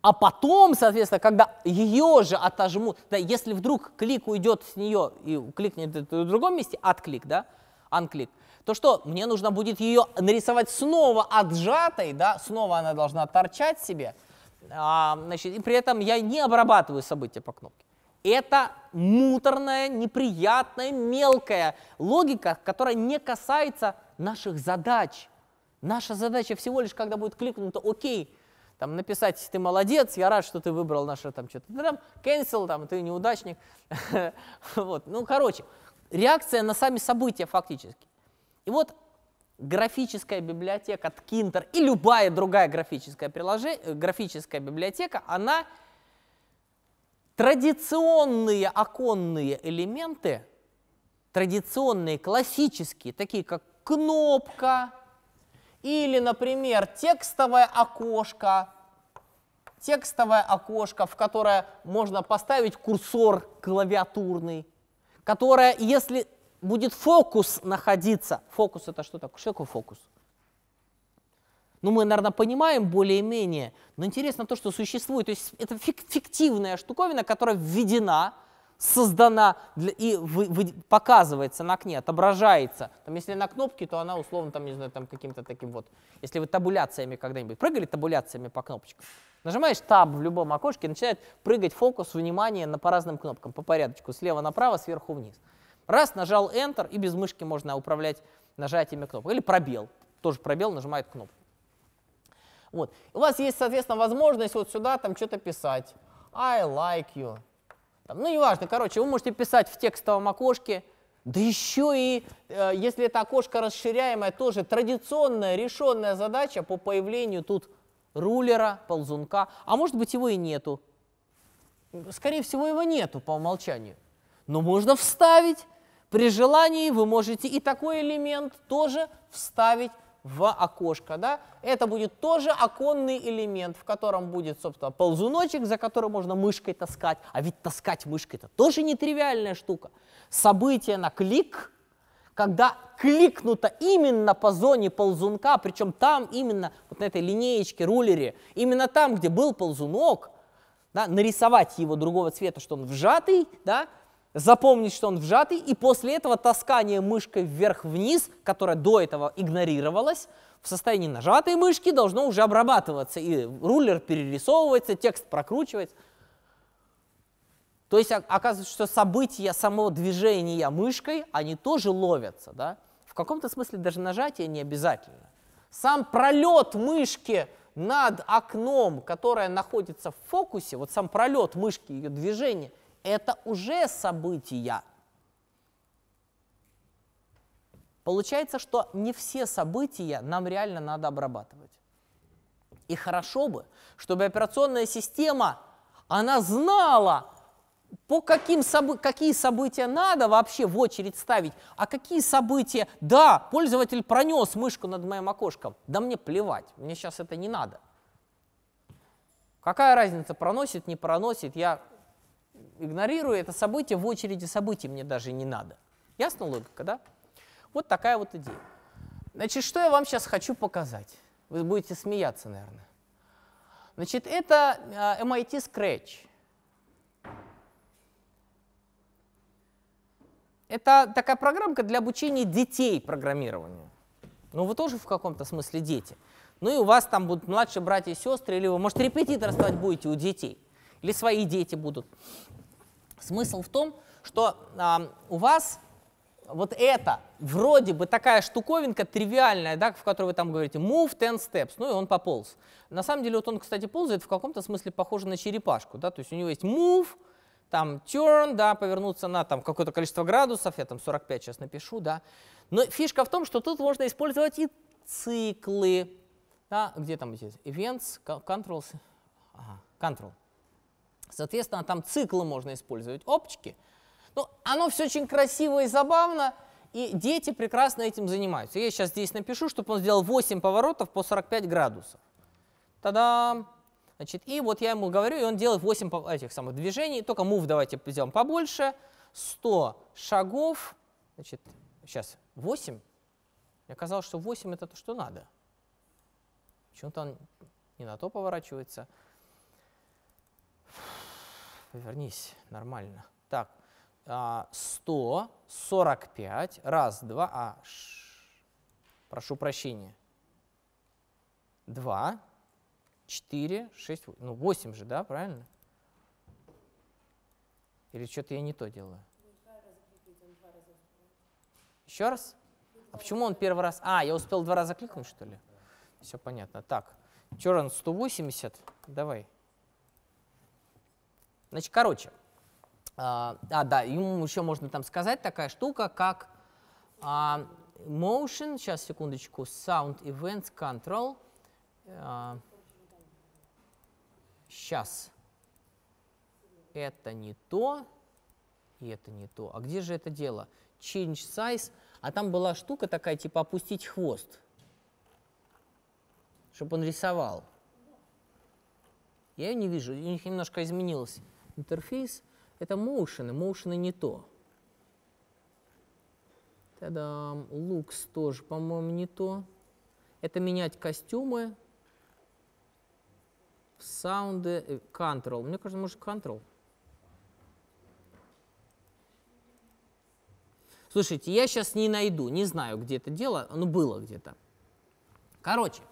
А потом, соответственно, когда ее же отожмут, да, если вдруг клик уйдет с нее и кликнет в другом месте, отклик, да, анклик, то что мне нужно будет ее нарисовать снова отжатой, да, снова она должна торчать себе, а, значит, и при этом я не обрабатываю события по кнопке. Это муторная, неприятная, мелкая логика, которая не касается наших задач. Наша задача всего лишь, когда будет кликнуто «Окей», там, написать «Ты молодец, я рад, что ты выбрал наше там что-то там, cancel, там, ты неудачник». <laughs> вот. Ну, короче, реакция на сами события фактически. И вот графическая библиотека Ткинтер и любая другая графическая, приложе... Э, графическая библиотека, она традиционные оконные элементы, традиционные, классические, такие как кнопка или, например, текстовое окошко, текстовое окошко, в которое можно поставить курсор клавиатурный, которое, если будет фокус находиться. Фокус это что такое? Что такое фокус? Ну, мы, наверное, понимаем более-менее, но интересно то, что существует. То есть это фиктивная штуковина, которая введена, создана для, и вы, вы, показывается на окне, отображается. Там, если на кнопке, то она условно там, не знаю, там каким-то таким вот. Если вы табуляциями когда-нибудь прыгали табуляциями по кнопочкам, нажимаешь таб в любом окошке, начинает прыгать фокус внимания на, по разным кнопкам, по порядочку, слева направо, сверху вниз. Раз, нажал Enter, и без мышки можно управлять нажатиями кнопок. Или пробел. Тоже пробел нажимает кнопку. Вот. У вас есть, соответственно, возможность вот сюда там что-то писать. I like you. Там, ну, неважно, короче, вы можете писать в текстовом окошке. Да еще и, э, если это окошко расширяемое, тоже традиционная решенная задача по появлению тут рулера, ползунка. А может быть, его и нету. Скорее всего, его нету по умолчанию. Но можно вставить при желании вы можете и такой элемент тоже вставить в окошко. Да? Это будет тоже оконный элемент, в котором будет, собственно, ползуночек, за который можно мышкой таскать. А ведь таскать мышкой это тоже нетривиальная штука. Событие на клик, когда кликнуто именно по зоне ползунка, причем там именно, вот на этой линеечке, рулере, именно там, где был ползунок, да, нарисовать его другого цвета, что он вжатый, да, запомнить, что он вжатый, и после этого таскание мышкой вверх-вниз, которая до этого игнорировалась, в состоянии нажатой мышки должно уже обрабатываться, и рулер перерисовывается, текст прокручивается. То есть оказывается, что события самого движения мышкой, они тоже ловятся. Да? В каком-то смысле даже нажатие не обязательно. Сам пролет мышки над окном, которое находится в фокусе, вот сам пролет мышки, ее движение – это уже события. Получается, что не все события нам реально надо обрабатывать. И хорошо бы, чтобы операционная система, она знала, по каким собы какие события надо вообще в очередь ставить, а какие события, да, пользователь пронес мышку над моим окошком, да мне плевать, мне сейчас это не надо. Какая разница, проносит, не проносит, я игнорирую это событие, в очереди событий мне даже не надо. Ясна логика, да? Вот такая вот идея. Значит, что я вам сейчас хочу показать? Вы будете смеяться, наверное. Значит, это а, MIT Scratch. Это такая программка для обучения детей программированию. Ну, вы тоже в каком-то смысле дети. Ну и у вас там будут младшие братья и сестры, или вы, может, репетитор стать будете у детей или свои дети будут. Смысл в том, что э, у вас вот это вроде бы такая штуковинка тривиальная, да, в которой вы там говорите move 10 steps, ну и он пополз. На самом деле вот он, кстати, ползает в каком-то смысле похоже на черепашку, да, то есть у него есть move, там turn, да, повернуться на там какое-то количество градусов, я там 45 сейчас напишу, да. Но фишка в том, что тут можно использовать и циклы, да, где там здесь events, controls, ага, control, Соответственно, там циклы можно использовать, оптики. Ну, оно все очень красиво и забавно, и дети прекрасно этим занимаются. Я сейчас здесь напишу, чтобы он сделал 8 поворотов по 45 градусов. Тогда, Значит, и вот я ему говорю, и он делает 8 этих самых движений. Только мув давайте сделаем побольше. 100 шагов. Значит, сейчас 8. Мне казалось, что 8 это то, что надо. Почему-то он не на то поворачивается вернись, нормально. Так, 100, а, 45, раз, два, а, ш, прошу прощения, два, четыре, шесть, ну, восемь же, да, правильно? Или что-то я не то делаю? Еще раз? А почему он первый раз? А, я успел два раза кликнуть, что ли? Все понятно. Так, Черн 180, давай. Значит, короче, а, а да, ему еще можно там сказать такая штука, как а, motion, сейчас, секундочку, sound event control. А, сейчас. Это не то, и это не то. А где же это дело? Change size. А там была штука такая, типа опустить хвост, чтобы он рисовал. Я ее не вижу, у них немножко изменилось интерфейс — это motion, и не то. Тогда looks тоже, по-моему, не то. Это менять костюмы, саунды, э, control. Мне кажется, может, control. Слушайте, я сейчас не найду, не знаю, где это дело, ну, было где-то. Короче,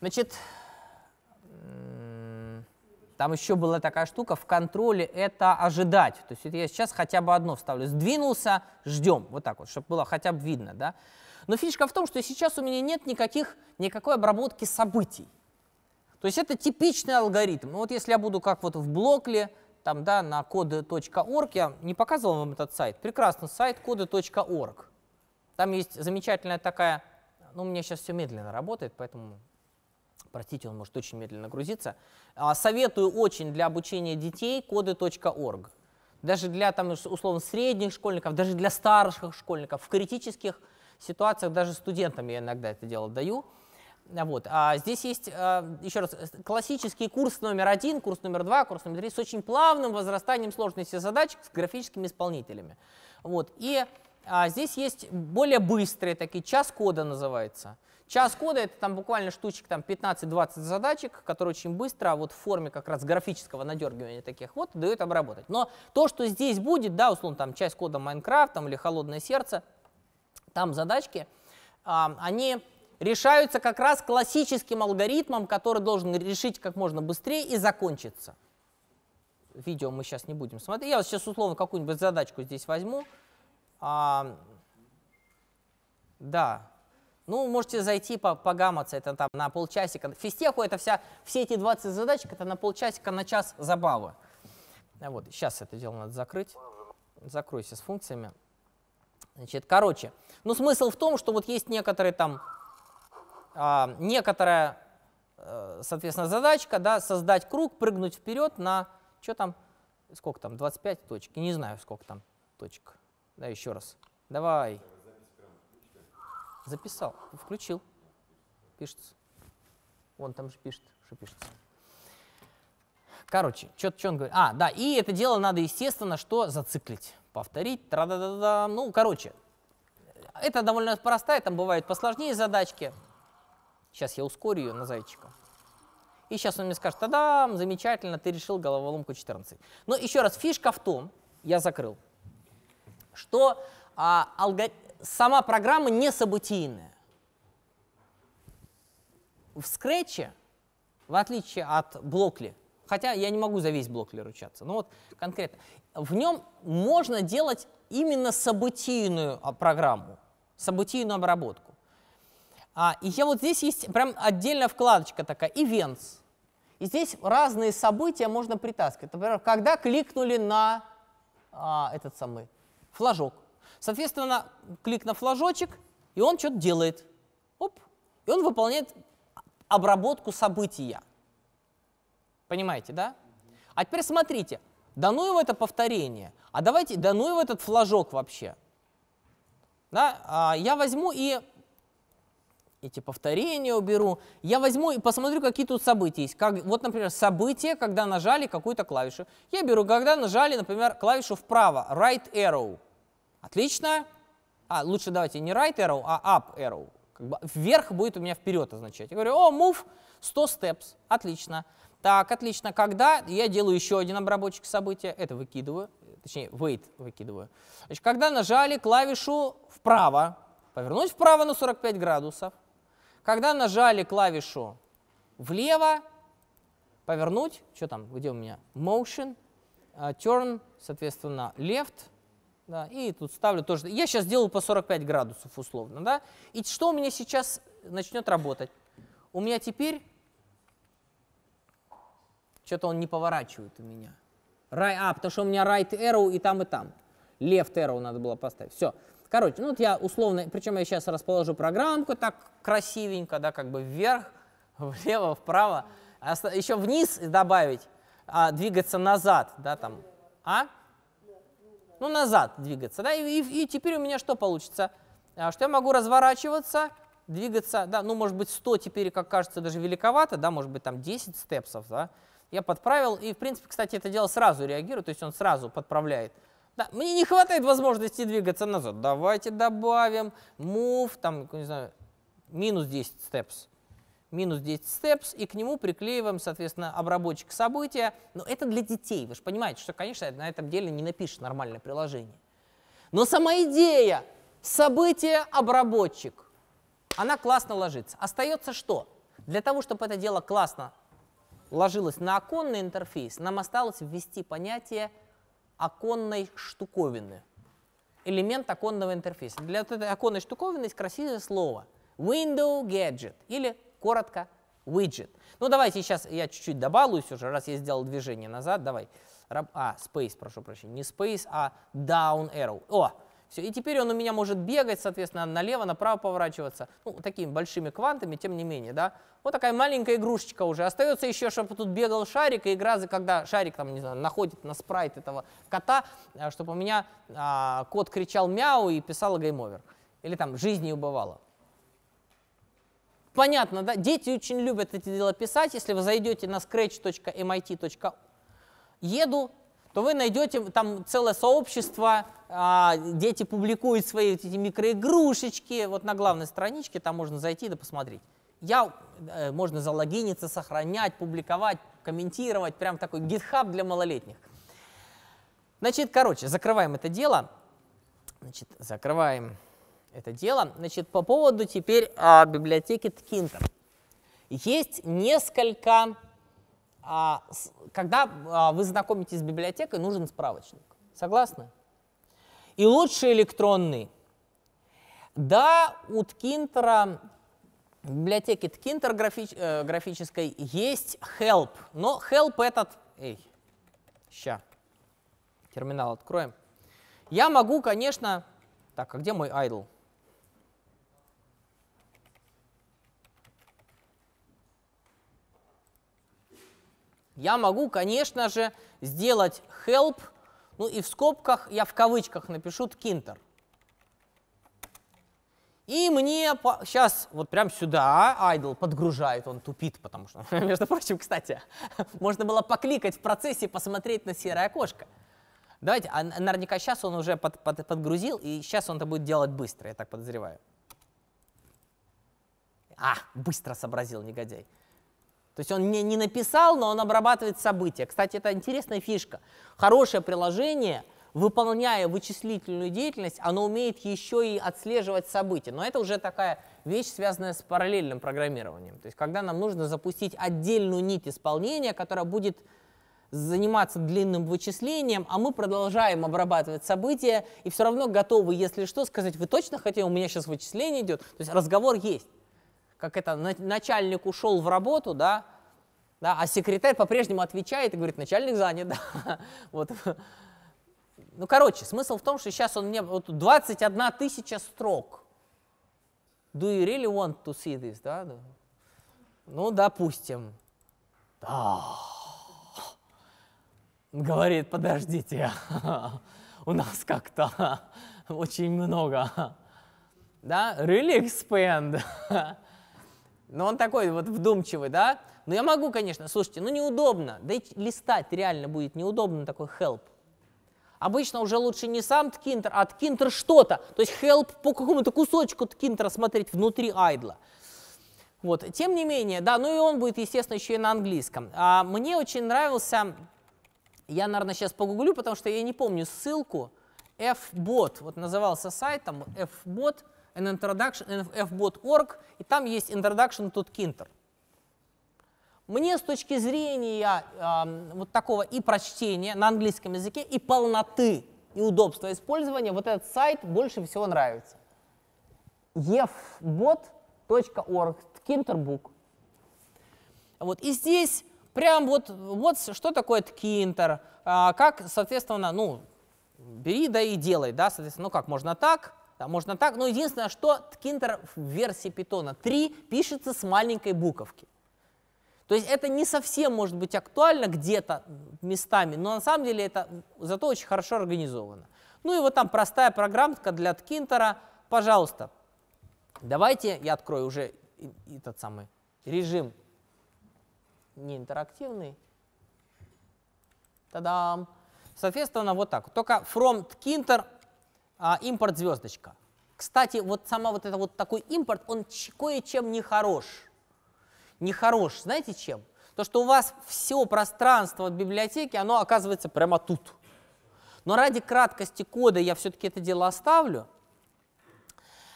значит, там еще была такая штука, в контроле это ожидать. То есть я сейчас хотя бы одно вставлю. Сдвинулся, ждем. Вот так вот, чтобы было хотя бы видно. Да? Но фишка в том, что сейчас у меня нет никаких, никакой обработки событий. То есть это типичный алгоритм. Ну, вот если я буду как вот в блокле, там, да, на коды.орг, я не показывал вам этот сайт, прекрасно, сайт коды.орг. Там есть замечательная такая, ну, у меня сейчас все медленно работает, поэтому Простите, он может очень медленно грузиться. А, советую очень для обучения детей коды.орг. Даже для, там, ну, условно, средних школьников, даже для старших школьников, в критических ситуациях, даже студентам я иногда это дело даю. А, вот. А здесь есть, а, еще раз, классический курс номер один, курс номер два, курс номер три с очень плавным возрастанием сложности задач с графическими исполнителями. Вот. И а здесь есть более быстрые такие, час кода называется. Час кода — это там буквально штучек там 15-20 задачек, которые очень быстро а вот в форме как раз графического надергивания таких вот дают обработать. Но то, что здесь будет, да, условно, там часть кода Майнкрафт там, или Холодное сердце, там задачки, а, они решаются как раз классическим алгоритмом, который должен решить как можно быстрее и закончиться. Видео мы сейчас не будем смотреть. Я вот сейчас условно какую-нибудь задачку здесь возьму. А, да. Ну, можете зайти по погаматься, это там на полчасика. Физтеху это вся, все эти 20 задачек, это на полчасика, на час забавы. А вот, сейчас это дело надо закрыть. Закройся с функциями. Значит, короче, ну смысл в том, что вот есть некоторые там, а, некоторая, э, соответственно, задачка, да, создать круг, прыгнуть вперед на, что там, сколько там, 25 точек, не знаю, сколько там точек. Да, еще раз. Давай. Записал, включил. Пишется. Вон там же пишет, что пишется. Короче, что он говорит? А, да, и это дело надо, естественно, что зациклить, повторить, да да да да Ну, короче, это довольно простая, там бывают посложнее задачки. Сейчас я ускорю ее на зайчика. И сейчас он мне скажет, тогда замечательно, ты решил головоломку 14. Но еще раз, фишка в том, я закрыл, что а, алго сама программа не событийная. В Scratch, в отличие от Блокли, хотя я не могу за весь Блокли ручаться, но вот конкретно, в нем можно делать именно событийную а, программу, событийную обработку. А, и я вот здесь есть прям отдельная вкладочка такая, events. И здесь разные события можно притаскивать. Например, когда кликнули на а, этот самый флажок, Соответственно, клик на флажочек, и он что-то делает. Оп. И он выполняет обработку события. Понимаете, да? А теперь смотрите, дано ну его это повторение, а давайте дано ну его этот флажок вообще. Да? А я возьму и эти повторения уберу. Я возьму и посмотрю, какие тут события есть. Как, вот, например, событие, когда нажали какую-то клавишу. Я беру, когда нажали, например, клавишу вправо, right arrow. Отлично. А, лучше давайте не right arrow, а up arrow. Как бы вверх будет у меня вперед означать. Я говорю, о, move 100 steps. Отлично. Так, отлично. Когда я делаю еще один обработчик события, это выкидываю, точнее, wait выкидываю. Значит, когда нажали клавишу вправо, повернуть вправо на 45 градусов. Когда нажали клавишу влево, повернуть, что там, где у меня, motion, а, turn, соответственно, left, да, и тут ставлю тоже. Я сейчас делаю по 45 градусов условно. Да? И что у меня сейчас начнет работать? У меня теперь что-то он не поворачивает у меня. Right, а, потому что у меня right arrow и там, и там. Left arrow надо было поставить. Все. Короче, ну вот я условно, причем я сейчас расположу программку так красивенько, да, как бы вверх, <laughs> влево, вправо. Еще вниз добавить, а, двигаться назад, да, там. А? ну, назад двигаться. Да? И, и, и теперь у меня что получится? А, что я могу разворачиваться, двигаться, да, ну, может быть, 100 теперь, как кажется, даже великовато, да, может быть, там 10 степсов, да. Я подправил, и, в принципе, кстати, это дело сразу реагирует, то есть он сразу подправляет. Да, мне не хватает возможности двигаться назад. Давайте добавим move, там, не знаю, минус 10 степс минус 10 steps, и к нему приклеиваем, соответственно, обработчик события. Но это для детей. Вы же понимаете, что, конечно, на этом деле не напишешь нормальное приложение. Но сама идея события обработчик, она классно ложится. Остается что? Для того, чтобы это дело классно ложилось на оконный интерфейс, нам осталось ввести понятие оконной штуковины. Элемент оконного интерфейса. Для этой оконной штуковины есть красивое слово. Window gadget или коротко, widget. Ну, давайте сейчас я чуть-чуть добалуюсь уже, раз я сделал движение назад, давай. А, space, прошу прощения, не space, а down arrow. О, все, и теперь он у меня может бегать, соответственно, налево, направо поворачиваться. Ну, такими большими квантами, тем не менее, да. Вот такая маленькая игрушечка уже. Остается еще, чтобы тут бегал шарик, и игра, когда шарик, там, не знаю, находит на спрайт этого кота, э, чтобы у меня а, кот кричал мяу и писал гейм-овер. Или там жизни убывало понятно, да? Дети очень любят эти дела писать. Если вы зайдете на scratch.mit.edu, то вы найдете там целое сообщество, а, дети публикуют свои эти микроигрушечки, вот на главной страничке там можно зайти да посмотреть. Я, э, можно залогиниться, сохранять, публиковать, комментировать, прям такой гитхаб для малолетних. Значит, короче, закрываем это дело. Значит, закрываем это дело. Значит, по поводу теперь а, библиотеки Ткинтер. Есть несколько... А, с, когда а, вы знакомитесь с библиотекой, нужен справочник. Согласны? И лучше электронный. Да, у Ткинтера, библиотеки Ткинтер графич, э, графической есть help, но help этот... Эй, ща, терминал откроем. Я могу, конечно... Так, а где мой idle? я могу, конечно же, сделать help, ну и в скобках, я в кавычках напишу ткинтер. И мне по... сейчас вот прям сюда Idle а, подгружает, он тупит, потому что, <laughs> между прочим, кстати, <laughs> можно было покликать в процессе посмотреть на серое окошко. Давайте, а наверняка сейчас он уже под, под, подгрузил, и сейчас он это будет делать быстро, я так подозреваю. А, быстро сообразил негодяй. То есть он не, не написал, но он обрабатывает события. Кстати, это интересная фишка. Хорошее приложение, выполняя вычислительную деятельность, оно умеет еще и отслеживать события. Но это уже такая вещь, связанная с параллельным программированием. То есть когда нам нужно запустить отдельную нить исполнения, которая будет заниматься длинным вычислением, а мы продолжаем обрабатывать события и все равно готовы, если что, сказать, вы точно хотите, у меня сейчас вычисление идет. То есть разговор есть как это, начальник ушел в работу, да, да, а секретарь по-прежнему отвечает и говорит, начальник занят, <laughs> да. Вот. Ну, короче, смысл в том, что сейчас он мне, вот 21 тысяча строк. Do you really want to see this, да? Ну, допустим. Да. Говорит, подождите, <laughs> у нас как-то <laughs> очень много. Да, really expand. Но ну, он такой вот вдумчивый, да? Но ну, я могу, конечно, слушайте, ну неудобно. Да и листать реально будет неудобно такой help. Обычно уже лучше не сам ткинтер, а ткинтер что-то. То есть help по какому-то кусочку ткинтера смотреть внутри айдла. Вот. Тем не менее, да, ну и он будет, естественно, еще и на английском. А мне очень нравился, я, наверное, сейчас погуглю, потому что я не помню ссылку, fbot, вот назывался сайт там, fbot an introduction fbot.org, и там есть introduction to Kinter. Мне с точки зрения э, вот такого и прочтения на английском языке, и полноты, и удобства использования вот этот сайт больше всего нравится. efbot.org, Kinterbook. Вот, и здесь прям вот, вот что такое Ткинтер, а, как, соответственно, ну, бери, да и делай, да, соответственно, ну как, можно так, да, можно так, но единственное, что ткинтер в версии питона 3 пишется с маленькой буковки. То есть это не совсем может быть актуально где-то местами, но на самом деле это зато очень хорошо организовано. Ну и вот там простая программка для ткинтера. Пожалуйста, давайте я открою уже этот самый режим не интерактивный. Та-дам! Соответственно, вот так. Только from tkinter а, импорт звездочка. Кстати, вот сама вот это вот такой импорт, он кое-чем нехорош. Нехорош, знаете чем? То, что у вас все пространство в библиотеке, оно оказывается прямо тут. Но ради краткости кода я все-таки это дело оставлю.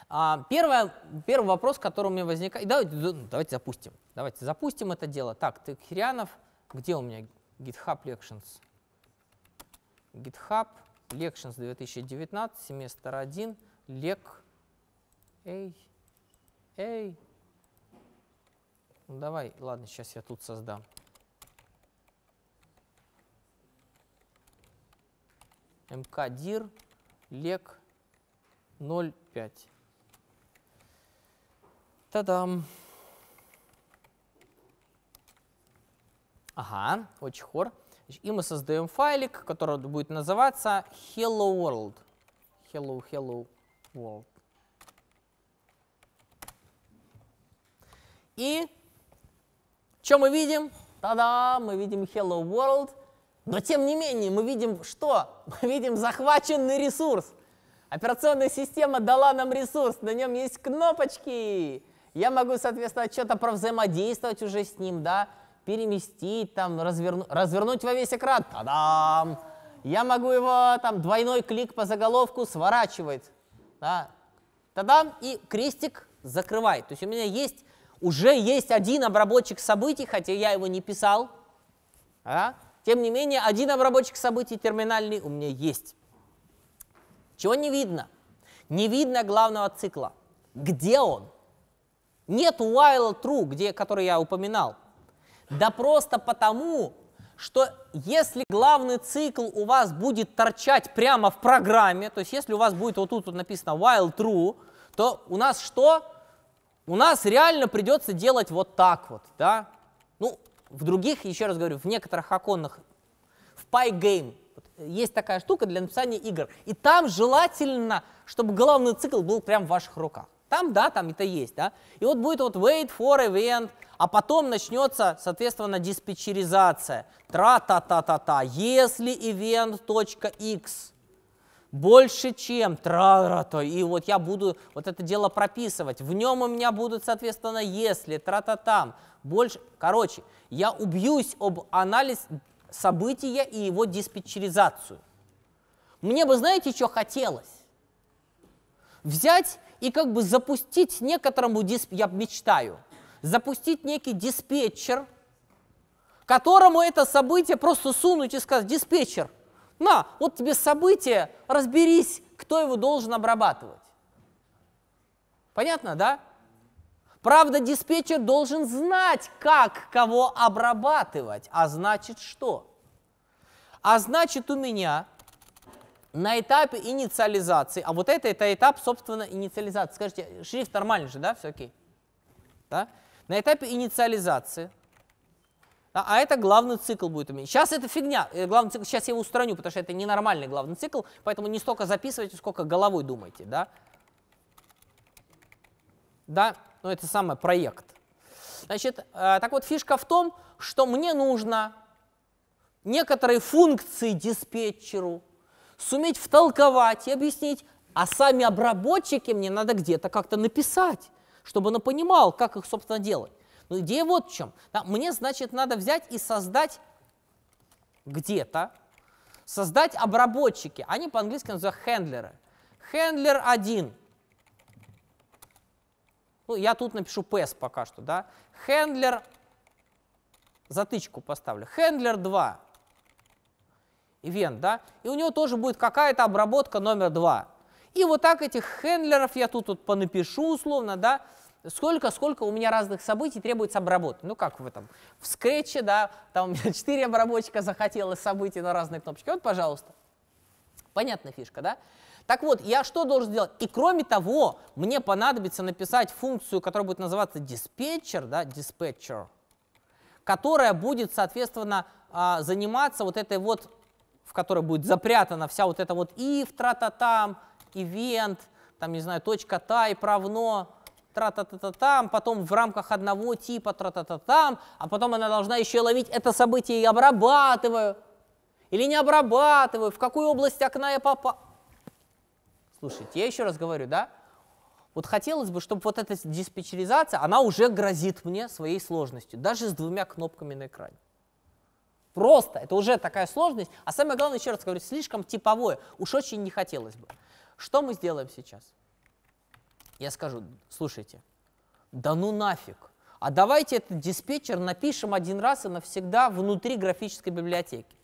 А, первое, первый вопрос, который у меня возникает. Давайте, давайте запустим. Давайте запустим это дело. Так, ты Кирянов. Где у меня GitHub Lections? GitHub. Lections 2019, семестр 1, лек, эй, эй. Ну, давай, ладно, сейчас я тут создам. мкдир лек 05. Та-дам! Ага, очень хор. И мы создаем файлик, который будет называться hello world. Hello, hello world. И что мы видим? Та-да, мы видим hello world. Но тем не менее мы видим что? <laughs> Мы видим захваченный ресурс. Операционная система дала нам ресурс, на нем есть кнопочки. Я могу, соответственно, что-то про взаимодействовать уже с ним, да? переместить, там, разверну, развернуть во весь экран. Та-дам! Я могу его там двойной клик по заголовку сворачивать. Да. Та-дам! И крестик закрывает. То есть у меня есть, уже есть один обработчик событий, хотя я его не писал. Да. Тем не менее, один обработчик событий терминальный у меня есть. Чего не видно? Не видно главного цикла. Где он? Нет while true, где, который я упоминал. Да просто потому, что если главный цикл у вас будет торчать прямо в программе, то есть если у вас будет вот тут вот написано while true, то у нас что? У нас реально придется делать вот так вот, да? Ну, в других, еще раз говорю, в некоторых оконных, в Pygame есть такая штука для написания игр. И там желательно, чтобы главный цикл был прямо в ваших руках. Там, да, там это есть, да. И вот будет вот wait for event, а потом начнется, соответственно, диспетчеризация. Тра-та-та-та-та. Если event.x больше чем тра-ра-то, и вот я буду вот это дело прописывать. В нем у меня будут, соответственно, если, тра-та-там, больше. Короче, я убьюсь об анализ события и его диспетчеризацию. Мне бы, знаете, что хотелось? Взять и как бы запустить некоторому, дисп... я мечтаю, запустить некий диспетчер, которому это событие просто сунуть и сказать, диспетчер, на, вот тебе событие, разберись, кто его должен обрабатывать. Понятно, да? Правда, диспетчер должен знать, как кого обрабатывать, а значит что? А значит у меня на этапе инициализации, а вот это, это этап, собственно, инициализации. Скажите, шрифт нормальный же, да, все окей? Да? На этапе инициализации, да, а это главный цикл будет у меня. Сейчас это фигня, э, главный цикл, сейчас я его устраню, потому что это ненормальный главный цикл, поэтому не столько записывайте, сколько головой думайте, да? Да, ну это самое, проект. Значит, э, так вот фишка в том, что мне нужно некоторые функции диспетчеру, суметь втолковать и объяснить, а сами обработчики мне надо где-то как-то написать, чтобы он понимал, как их, собственно, делать. Но ну, идея вот в чем. Да, мне, значит, надо взять и создать где-то, создать обработчики. Они по-английски называются хендлеры. Хендлер 1. Ну, я тут напишу PS пока что, да. Хендлер, затычку поставлю. Хендлер 2 ивент, да, и у него тоже будет какая-то обработка номер два. И вот так этих хендлеров я тут вот понапишу условно, да, сколько, сколько у меня разных событий требуется обработать. Ну, как в этом, в скретче, да, там у меня 4 <laughs> обработчика захотелось событий на разные кнопочки. Вот, пожалуйста. Понятная фишка, да? Так вот, я что должен сделать? И кроме того, мне понадобится написать функцию, которая будет называться диспетчер, да, диспетчер, которая будет, соответственно, а, заниматься вот этой вот в которой будет запрятана вся вот эта вот if, тра-та-там, event, там, не знаю, точка type равно тра-та-та-та-там, потом в рамках одного типа тра-та-та-там, а потом она должна еще ловить это событие и обрабатываю, или не обрабатываю, в какую область окна я попал. Слушайте, я еще раз говорю, да? Вот хотелось бы, чтобы вот эта диспетчеризация, она уже грозит мне своей сложностью, даже с двумя кнопками на экране. Просто, это уже такая сложность. А самое главное, еще раз говорю, слишком типовое. Уж очень не хотелось бы. Что мы сделаем сейчас? Я скажу, слушайте, да ну нафиг. А давайте этот диспетчер напишем один раз и навсегда внутри графической библиотеки.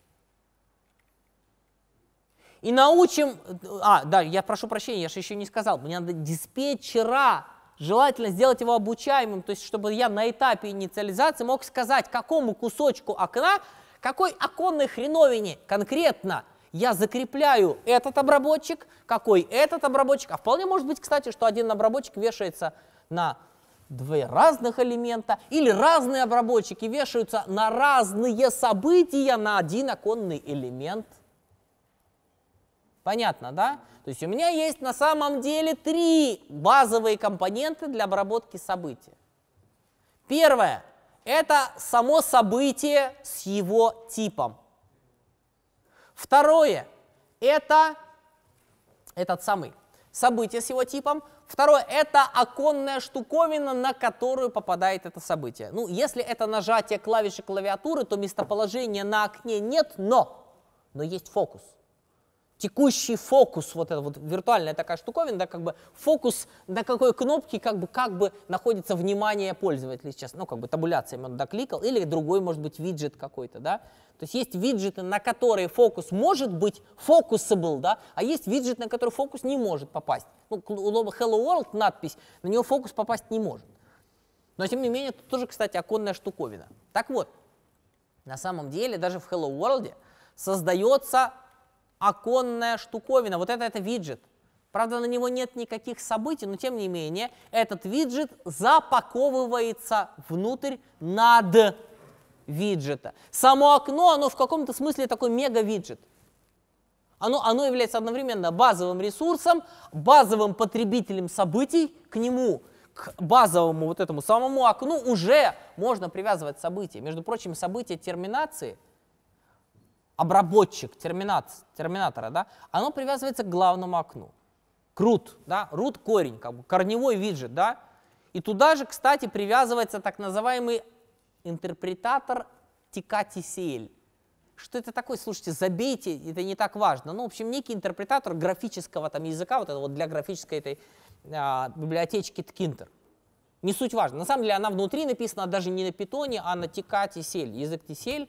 И научим... А, да, я прошу прощения, я же еще не сказал. Мне надо диспетчера Желательно сделать его обучаемым, то есть чтобы я на этапе инициализации мог сказать, какому кусочку окна какой оконной хреновине конкретно я закрепляю этот обработчик, какой этот обработчик. А вполне может быть, кстати, что один обработчик вешается на два разных элемента, или разные обработчики вешаются на разные события на один оконный элемент. Понятно, да? То есть у меня есть на самом деле три базовые компоненты для обработки события. Первое это само событие с его типом. Второе – это этот самый событие с его типом. Второе – это оконная штуковина, на которую попадает это событие. Ну, если это нажатие клавиши клавиатуры, то местоположения на окне нет, но, но есть фокус – текущий фокус, вот эта вот виртуальная такая штуковина, да, как бы фокус на какой кнопке как бы, как бы находится внимание пользователя сейчас, ну, как бы табуляцией он докликал, или другой, может быть, виджет какой-то, да, то есть есть виджеты, на которые фокус может быть фокусабл, да, а есть виджет, на который фокус не может попасть. Ну, у Hello World надпись, на него фокус попасть не может. Но, тем не менее, это тоже, кстати, оконная штуковина. Так вот, на самом деле, даже в Hello World создается оконная штуковина. Вот это, это виджет. Правда, на него нет никаких событий, но тем не менее этот виджет запаковывается внутрь над виджета. Само окно, оно в каком-то смысле такой мега-виджет. Оно, оно является одновременно базовым ресурсом, базовым потребителем событий к нему, к базовому вот этому самому окну уже можно привязывать события. Между прочим, события терминации – обработчик терминат, терминатора, да, оно привязывается к главному окну. К root, да, root корень, как бы корневой виджет, да. И туда же, кстати, привязывается так называемый интерпретатор TKTCL. Что это такое? Слушайте, забейте, это не так важно. Ну, в общем, некий интерпретатор графического там языка, вот это вот для графической этой а, библиотечки Tkinter, Не суть важно. На самом деле она внутри написана даже не на питоне, а на TK TCL, язык TCL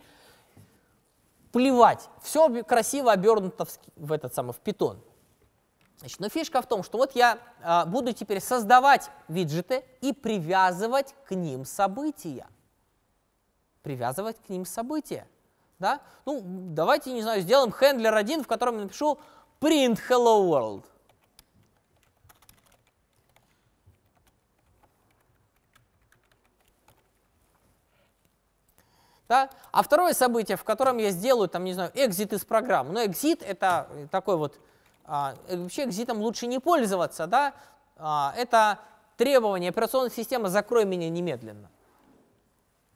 плевать, все красиво обернуто в, в этот самый, в питон. Значит, но фишка в том, что вот я а, буду теперь создавать виджеты и привязывать к ним события. Привязывать к ним события. Да? Ну, давайте, не знаю, сделаем хендлер один, в котором напишу print hello world. Да? А второе событие, в котором я сделаю, там, не знаю, экзит из программы. Но экзит это э, такой вот, а, э, вообще экзитом лучше не пользоваться, да? А, это требование операционной системы «закрой меня немедленно».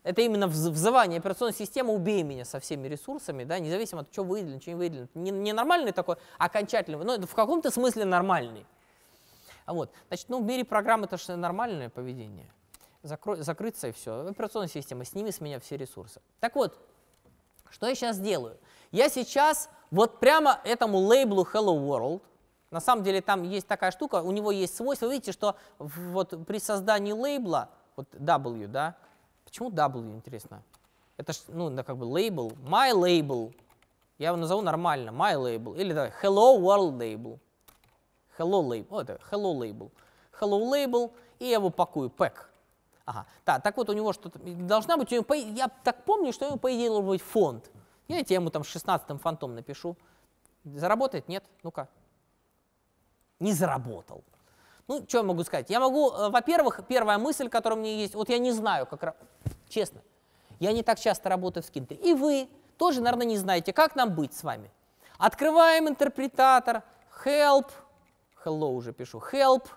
Это именно взывание операционной системы «убей меня со всеми ресурсами», да, независимо от чего выделено, чего не выделено. Не, не нормальный такой, окончательный, но в каком-то смысле нормальный. А Вот. Значит, ну, в мире программы это же нормальное поведение закро- закрыться и все. Операционная система, сними с меня все ресурсы. Так вот, что я сейчас делаю? Я сейчас вот прямо этому лейблу Hello World, на самом деле там есть такая штука, у него есть свойство, видите, что вот при создании лейбла, вот W, да, почему W, интересно? Это ж, ну, да, как бы лейбл, my label, я его назову нормально, my label, или да, hello world label, hello label, о, это hello label, hello label, и я его пакую, pack. Ага, да, так вот у него что-то, должна быть, у него, я так помню, что у него, по идее, должен быть фонд. Я ему там 16-м фантом напишу. Заработает? Нет? Ну-ка. Не заработал. Ну, что я могу сказать? Я могу, э, во-первых, первая мысль, которая у меня есть, вот я не знаю, как, честно, я не так часто работаю в скинтере. И вы тоже, наверное, не знаете, как нам быть с вами. Открываем интерпретатор, help, hello уже пишу, help,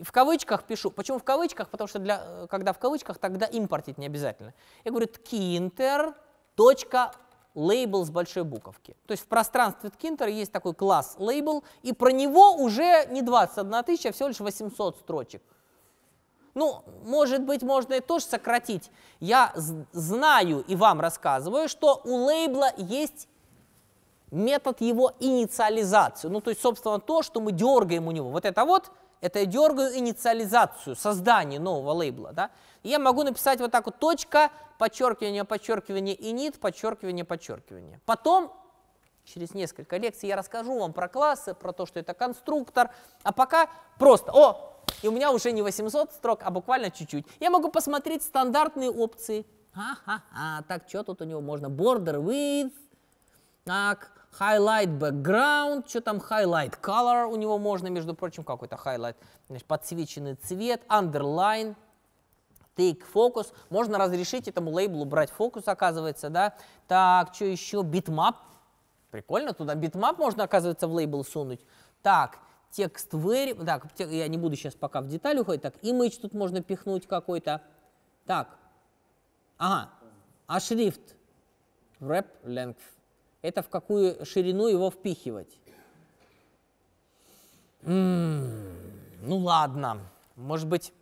в кавычках пишу. Почему в кавычках? Потому что для, э, когда в кавычках, тогда импортить не обязательно. Я говорю tkinter. точка лейбл с большой буковки. То есть в пространстве tkinter есть такой класс Label и про него уже не 21 тысяча, а всего лишь 800 строчек. Ну, может быть, можно и тоже сократить. Я знаю и вам рассказываю, что у лейбла есть метод его инициализации. Ну, то есть, собственно, то, что мы дергаем у него. Вот это вот, это я дергаю инициализацию, создание нового лейбла. Да? И я могу написать вот так вот точка, подчеркивание, подчеркивание, init, подчеркивание, подчеркивание. Потом через несколько лекций я расскажу вам про классы, про то, что это конструктор. А пока просто, о, и у меня уже не 800 строк, а буквально чуть-чуть. Я могу посмотреть стандартные опции. А, ха ха так, что тут у него можно? Border with, так, Highlight background, что там highlight color у него можно, между прочим, какой-то highlight, значит, подсвеченный цвет, underline, take focus. Можно разрешить этому лейблу брать фокус, оказывается, да. Так, что еще? Bitmap. Прикольно, туда bitmap можно, оказывается, в лейбл сунуть. Так, текст where, Так, я не буду сейчас пока в деталь уходить. Так, image тут можно пихнуть какой-то. Так. Ага. А шрифт? Wrap length это в какую ширину его впихивать. М-м-м, ну ладно, может быть,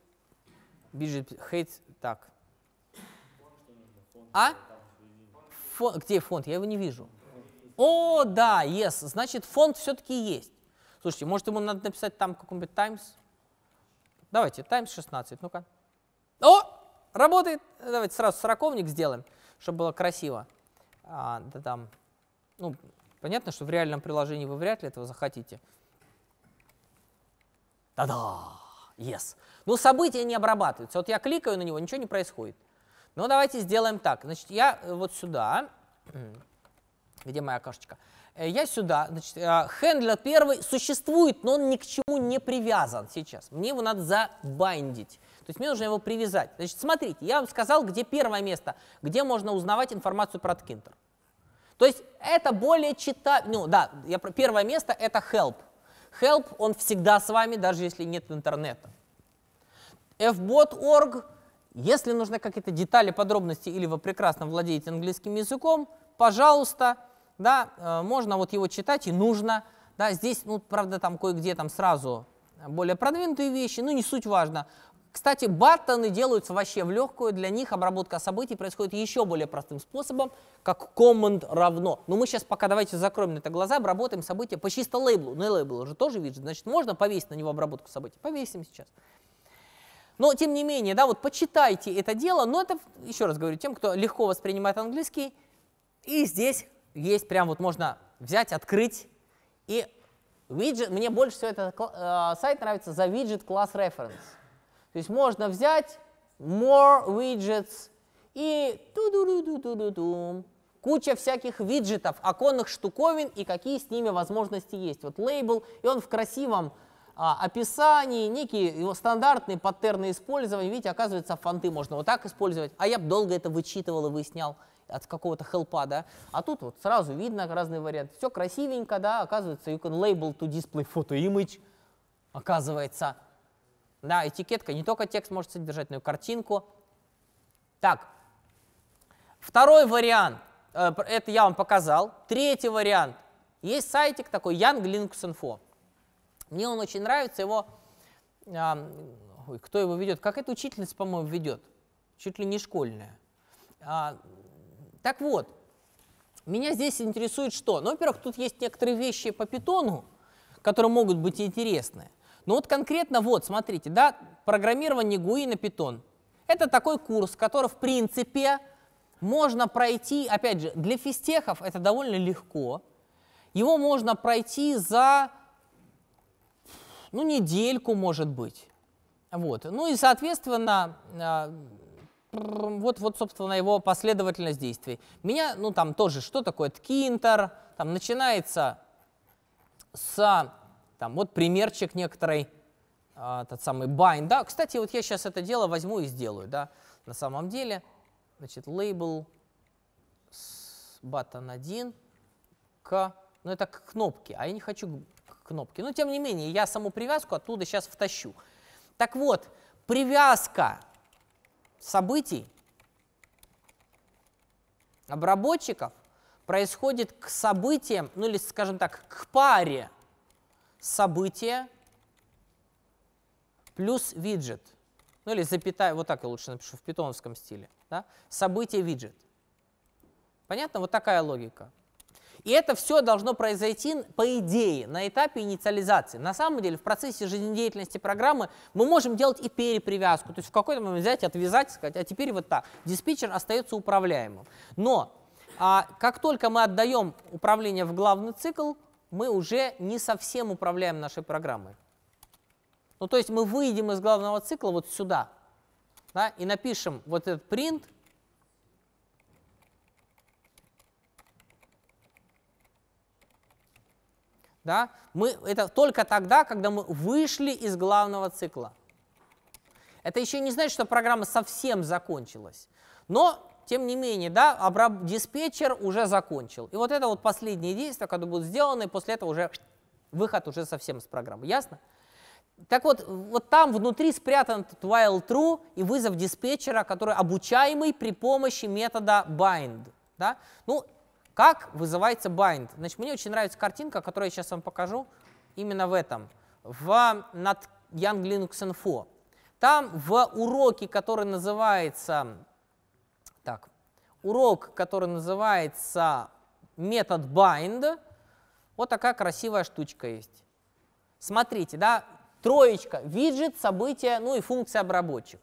Биджит Хейт, так. А? Фон, где фонд? Я его не вижу. О, да, yes, значит, фонд все-таки есть. Слушайте, может, ему надо написать там какой-нибудь Times? Давайте, Times 16, ну-ка. О, работает! Давайте сразу сороковник сделаем, чтобы было красиво. А, да там, ну, понятно, что в реальном приложении вы вряд ли этого захотите. Та-да! Yes. Но ну, события не обрабатываются. Вот я кликаю на него, ничего не происходит. Но ну, давайте сделаем так. Значит, я э, вот сюда, <clears throat> где моя кашечка, э, я сюда, значит, э, хендлер первый существует, но он ни к чему не привязан сейчас. Мне его надо забайндить. То есть мне нужно его привязать. Значит, смотрите, я вам сказал, где первое место, где можно узнавать информацию про ткинтер. То есть это более чита... Ну да, я... первое место — это help. Help, он всегда с вами, даже если нет интернета. fbot.org, если нужны какие-то детали, подробности или вы прекрасно владеете английским языком, пожалуйста, да, э, можно вот его читать и нужно. Да, здесь, ну, правда, там кое-где там сразу более продвинутые вещи, ну, не суть важно. Кстати, баттоны делаются вообще в легкую, для них обработка событий происходит еще более простым способом, как команд равно. Но мы сейчас пока давайте закроем на это глаза, обработаем события по чисто лейблу. Но ну лейбл уже тоже виджет, значит можно повесить на него обработку событий. Повесим сейчас. Но тем не менее, да, вот почитайте это дело, но это, еще раз говорю, тем, кто легко воспринимает английский, и здесь есть прям вот можно взять, открыть и виджет. Мне больше всего этот э, сайт нравится за виджет класс reference. То есть можно взять more widgets и ту ду ду ду ду ду куча всяких виджетов, оконных штуковин и какие с ними возможности есть. Вот лейбл, и он в красивом а, описании, некий его стандартные паттерны использования. Видите, оказывается, фонты можно вот так использовать. А я бы долго это вычитывал и выяснял от какого-то хелпа, да. А тут вот сразу видно разные варианты. Все красивенько, да, оказывается, you can label to display photo image, оказывается. Да, этикетка не только текст может содержать, но и картинку. Так, второй вариант, э, это я вам показал. Третий вариант. Есть сайтик такой, Young Linux Info. Мне он очень нравится, его... Ой, кто его ведет? Как эта учительница, по-моему, ведет? Чуть ли не школьная. А, так вот, меня здесь интересует что? Ну, во-первых, тут есть некоторые вещи по питону, которые могут быть интересны. Но ну, вот конкретно вот, смотрите, да, программирование GUI на Python. Это такой курс, который в принципе можно пройти, опять же, для физтехов это довольно легко. Его можно пройти за, ну, недельку, может быть. Вот. Ну и, соответственно, вот, вот, собственно, его последовательность действий. Меня, ну, там тоже, что такое ткинтер, там начинается с там вот примерчик некоторый, а, тот самый bind. Да, кстати, вот я сейчас это дело возьму и сделаю, да, на самом деле. Значит, label button 1 к, ну это к кнопке, а я не хочу к кнопке. Но тем не менее, я саму привязку оттуда сейчас втащу. Так вот, привязка событий обработчиков происходит к событиям, ну или, скажем так, к паре событие плюс виджет. Ну или запятая, вот так я лучше напишу в питоновском стиле. Да? Событие виджет. Понятно? Вот такая логика. И это все должно произойти, по идее, на этапе инициализации. На самом деле, в процессе жизнедеятельности программы мы можем делать и перепривязку. То есть в какой-то момент взять, отвязать, сказать, а теперь вот так. Диспетчер остается управляемым. Но а, как только мы отдаем управление в главный цикл, мы уже не совсем управляем нашей программой. Ну, то есть мы выйдем из главного цикла вот сюда да, и напишем вот этот print. Да, мы, это только тогда, когда мы вышли из главного цикла. Это еще не значит, что программа совсем закончилась. Но тем не менее, да, обраб... диспетчер уже закончил. И вот это вот последнее действие, когда будут сделаны, и после этого уже выход уже совсем с программы. Ясно? Так вот, вот там внутри спрятан этот while true и вызов диспетчера, который обучаемый при помощи метода bind. Да? Ну, как вызывается bind? Значит, мне очень нравится картинка, которую я сейчас вам покажу именно в этом, в над Young Linux Info. Там в уроке, который называется урок, который называется метод bind. Вот такая красивая штучка есть. Смотрите, да, троечка, виджет, событие, ну и функция обработчик.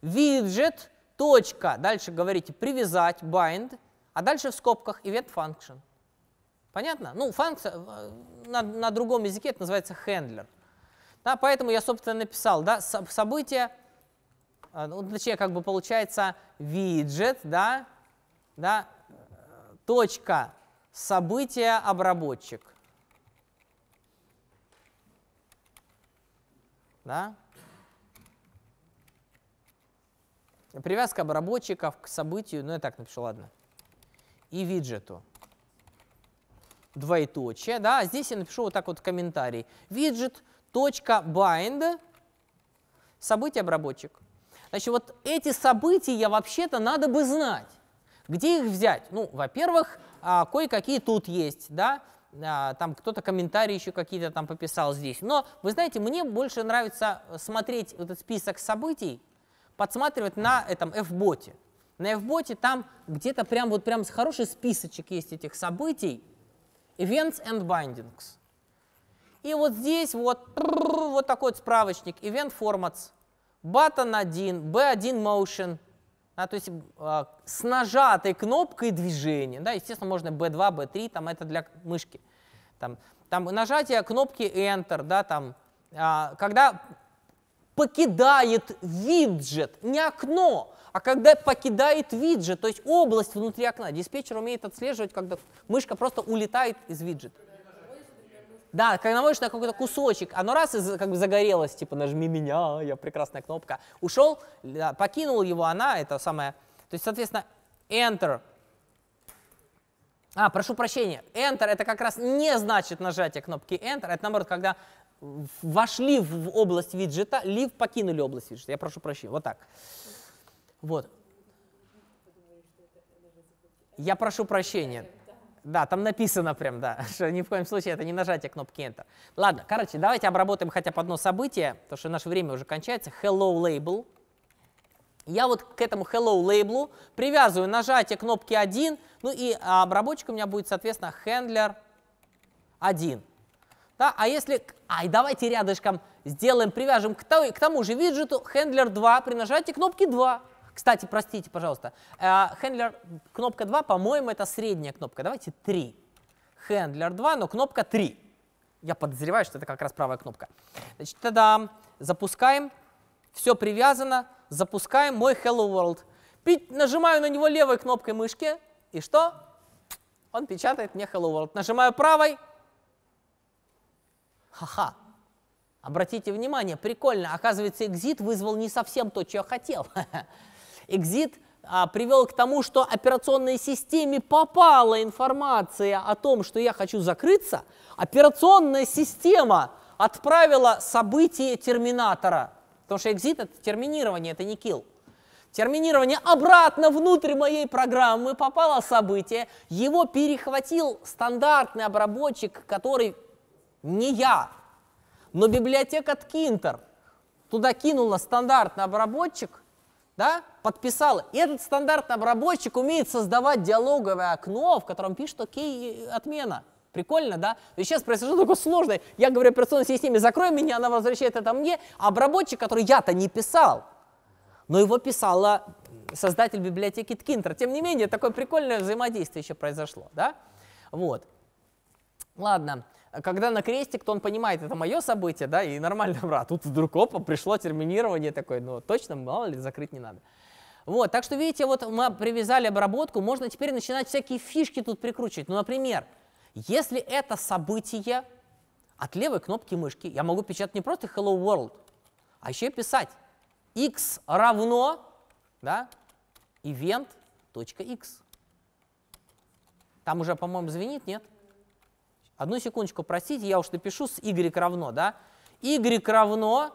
Виджет, точка, дальше говорите привязать, bind, а дальше в скобках event function. Понятно? Ну, функция, э, на, на другом языке это называется handler. Да, поэтому я, собственно, написал, да, событие, а, ну, точнее, как бы получается виджет, да, да, точка события обработчик. Да? Привязка обработчиков к событию, ну я так напишу, ладно. И виджету. Двоеточие, да, а здесь я напишу вот так вот комментарий. Виджет точка bind событие обработчик. Значит, вот эти события вообще-то надо бы знать. Где их взять? Ну, во-первых, а, кое-какие тут есть, да, а, там кто-то комментарии еще какие-то там пописал здесь. Но, вы знаете, мне больше нравится смотреть этот список событий, подсматривать на этом F-боте. На F-боте там где-то прям вот прям хороший списочек есть этих событий. Events and Bindings. И вот здесь вот, вот такой вот справочник, Event Formats – Button 1, B1 Motion, да, то есть э, с нажатой кнопкой движение. Да, естественно, можно B2, B3, там это для мышки. Там, там нажатие кнопки Enter, да, там, э, когда покидает виджет, не окно, а когда покидает виджет, то есть область внутри окна. Диспетчер умеет отслеживать, когда мышка просто улетает из виджета. Да, когда наводишь на какой-то кусочек, оно раз и как бы загорелось, типа нажми меня, я прекрасная кнопка. Ушел, да, покинул его она, это самое. То есть, соответственно, Enter. А, прошу прощения, Enter это как раз не значит нажатие кнопки Enter, это наоборот, когда вошли в область виджета, либо покинули область виджета. Я прошу прощения, вот так. Вот. Я прошу прощения. Да, там написано прям, да, <laughs> что ни в коем случае это не нажатие кнопки Enter. Ладно, короче, давайте обработаем хотя бы одно событие, потому что наше время уже кончается. Hello Label. Я вот к этому Hello Label привязываю нажатие кнопки 1, ну и а, обработчик у меня будет, соответственно, Handler 1. Да, а если... Ай, давайте рядышком сделаем, привяжем к, той, к тому же виджету Handler 2 при нажатии кнопки 2. Кстати, простите, пожалуйста, хендлер э, кнопка 2, по-моему, это средняя кнопка. Давайте 3. Хендлер 2, но кнопка 3. Я подозреваю, что это как раз правая кнопка. Значит, тогда запускаем. Все привязано. Запускаем мой Hello World. Пить, нажимаю на него левой кнопкой мышки. И что? Он печатает мне Hello World. Нажимаю правой. Ха-ха. Обратите внимание, прикольно. Оказывается, экзит вызвал не совсем то, что я хотел. <laughs> экзит а, привел к тому, что операционной системе попала информация о том, что я хочу закрыться, операционная система отправила событие терминатора, потому что экзит это терминирование, это не kill. Терминирование обратно внутрь моей программы попало событие, его перехватил стандартный обработчик, который не я, но библиотека Ткинтер. Туда кинула стандартный обработчик, да, подписал. И этот стандартный обработчик умеет создавать диалоговое окно, в котором пишет «Окей, отмена». Прикольно, да? И сейчас произошло такое сложное. Я говорю операционной системе, закрой меня, она возвращает это мне. А обработчик, который я-то не писал, но его писала создатель библиотеки Ткинтер. Тем не менее, такое прикольное взаимодействие еще произошло, да? Вот. Ладно. Когда на крестик, то он понимает, это мое событие, да, и нормально, <laughs> брат. Тут вдруг, опа, пришло терминирование такое, но ну, точно, мало ли, закрыть не надо. Вот, так что, видите, вот мы привязали обработку, можно теперь начинать всякие фишки тут прикручивать. Ну, например, если это событие от левой кнопки мышки, я могу печатать не просто Hello World, а еще писать x равно да, event.x. Там уже, по-моему, звенит, нет? Одну секундочку, простите, я уж напишу с y равно, да? y равно,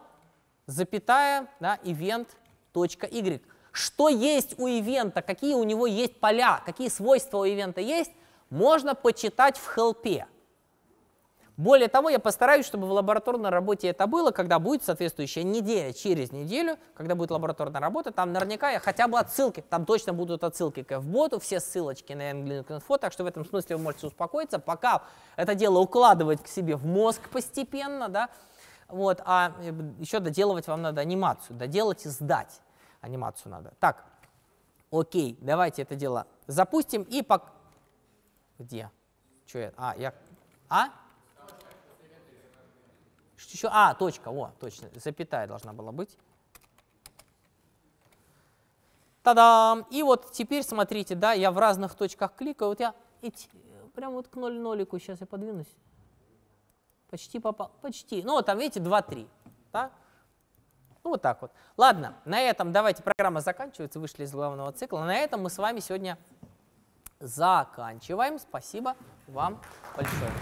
запятая, да, event.y что есть у ивента, какие у него есть поля, какие свойства у ивента есть, можно почитать в хелпе. Более того, я постараюсь, чтобы в лабораторной работе это было, когда будет соответствующая неделя, через неделю, когда будет лабораторная работа, там наверняка я хотя бы отсылки, там точно будут отсылки к f все ссылочки на Nginx.info, так что в этом смысле вы можете успокоиться, пока это дело укладывать к себе в мозг постепенно, да, вот, а э, еще доделывать вам надо анимацию, доделать и сдать анимацию надо. Так, окей, давайте это дело запустим и по... Где? Что я? А, я... А? Что еще? А, точка, о, точно, запятая должна была быть. Та-дам! И вот теперь, смотрите, да, я в разных точках кликаю, вот я прям вот к ноль нолику сейчас я подвинусь. Почти попал, почти. Ну, вот там, видите, 2-3, да? Ну, вот так вот. Ладно, на этом давайте программа заканчивается, вышли из главного цикла. На этом мы с вами сегодня заканчиваем. Спасибо вам большое.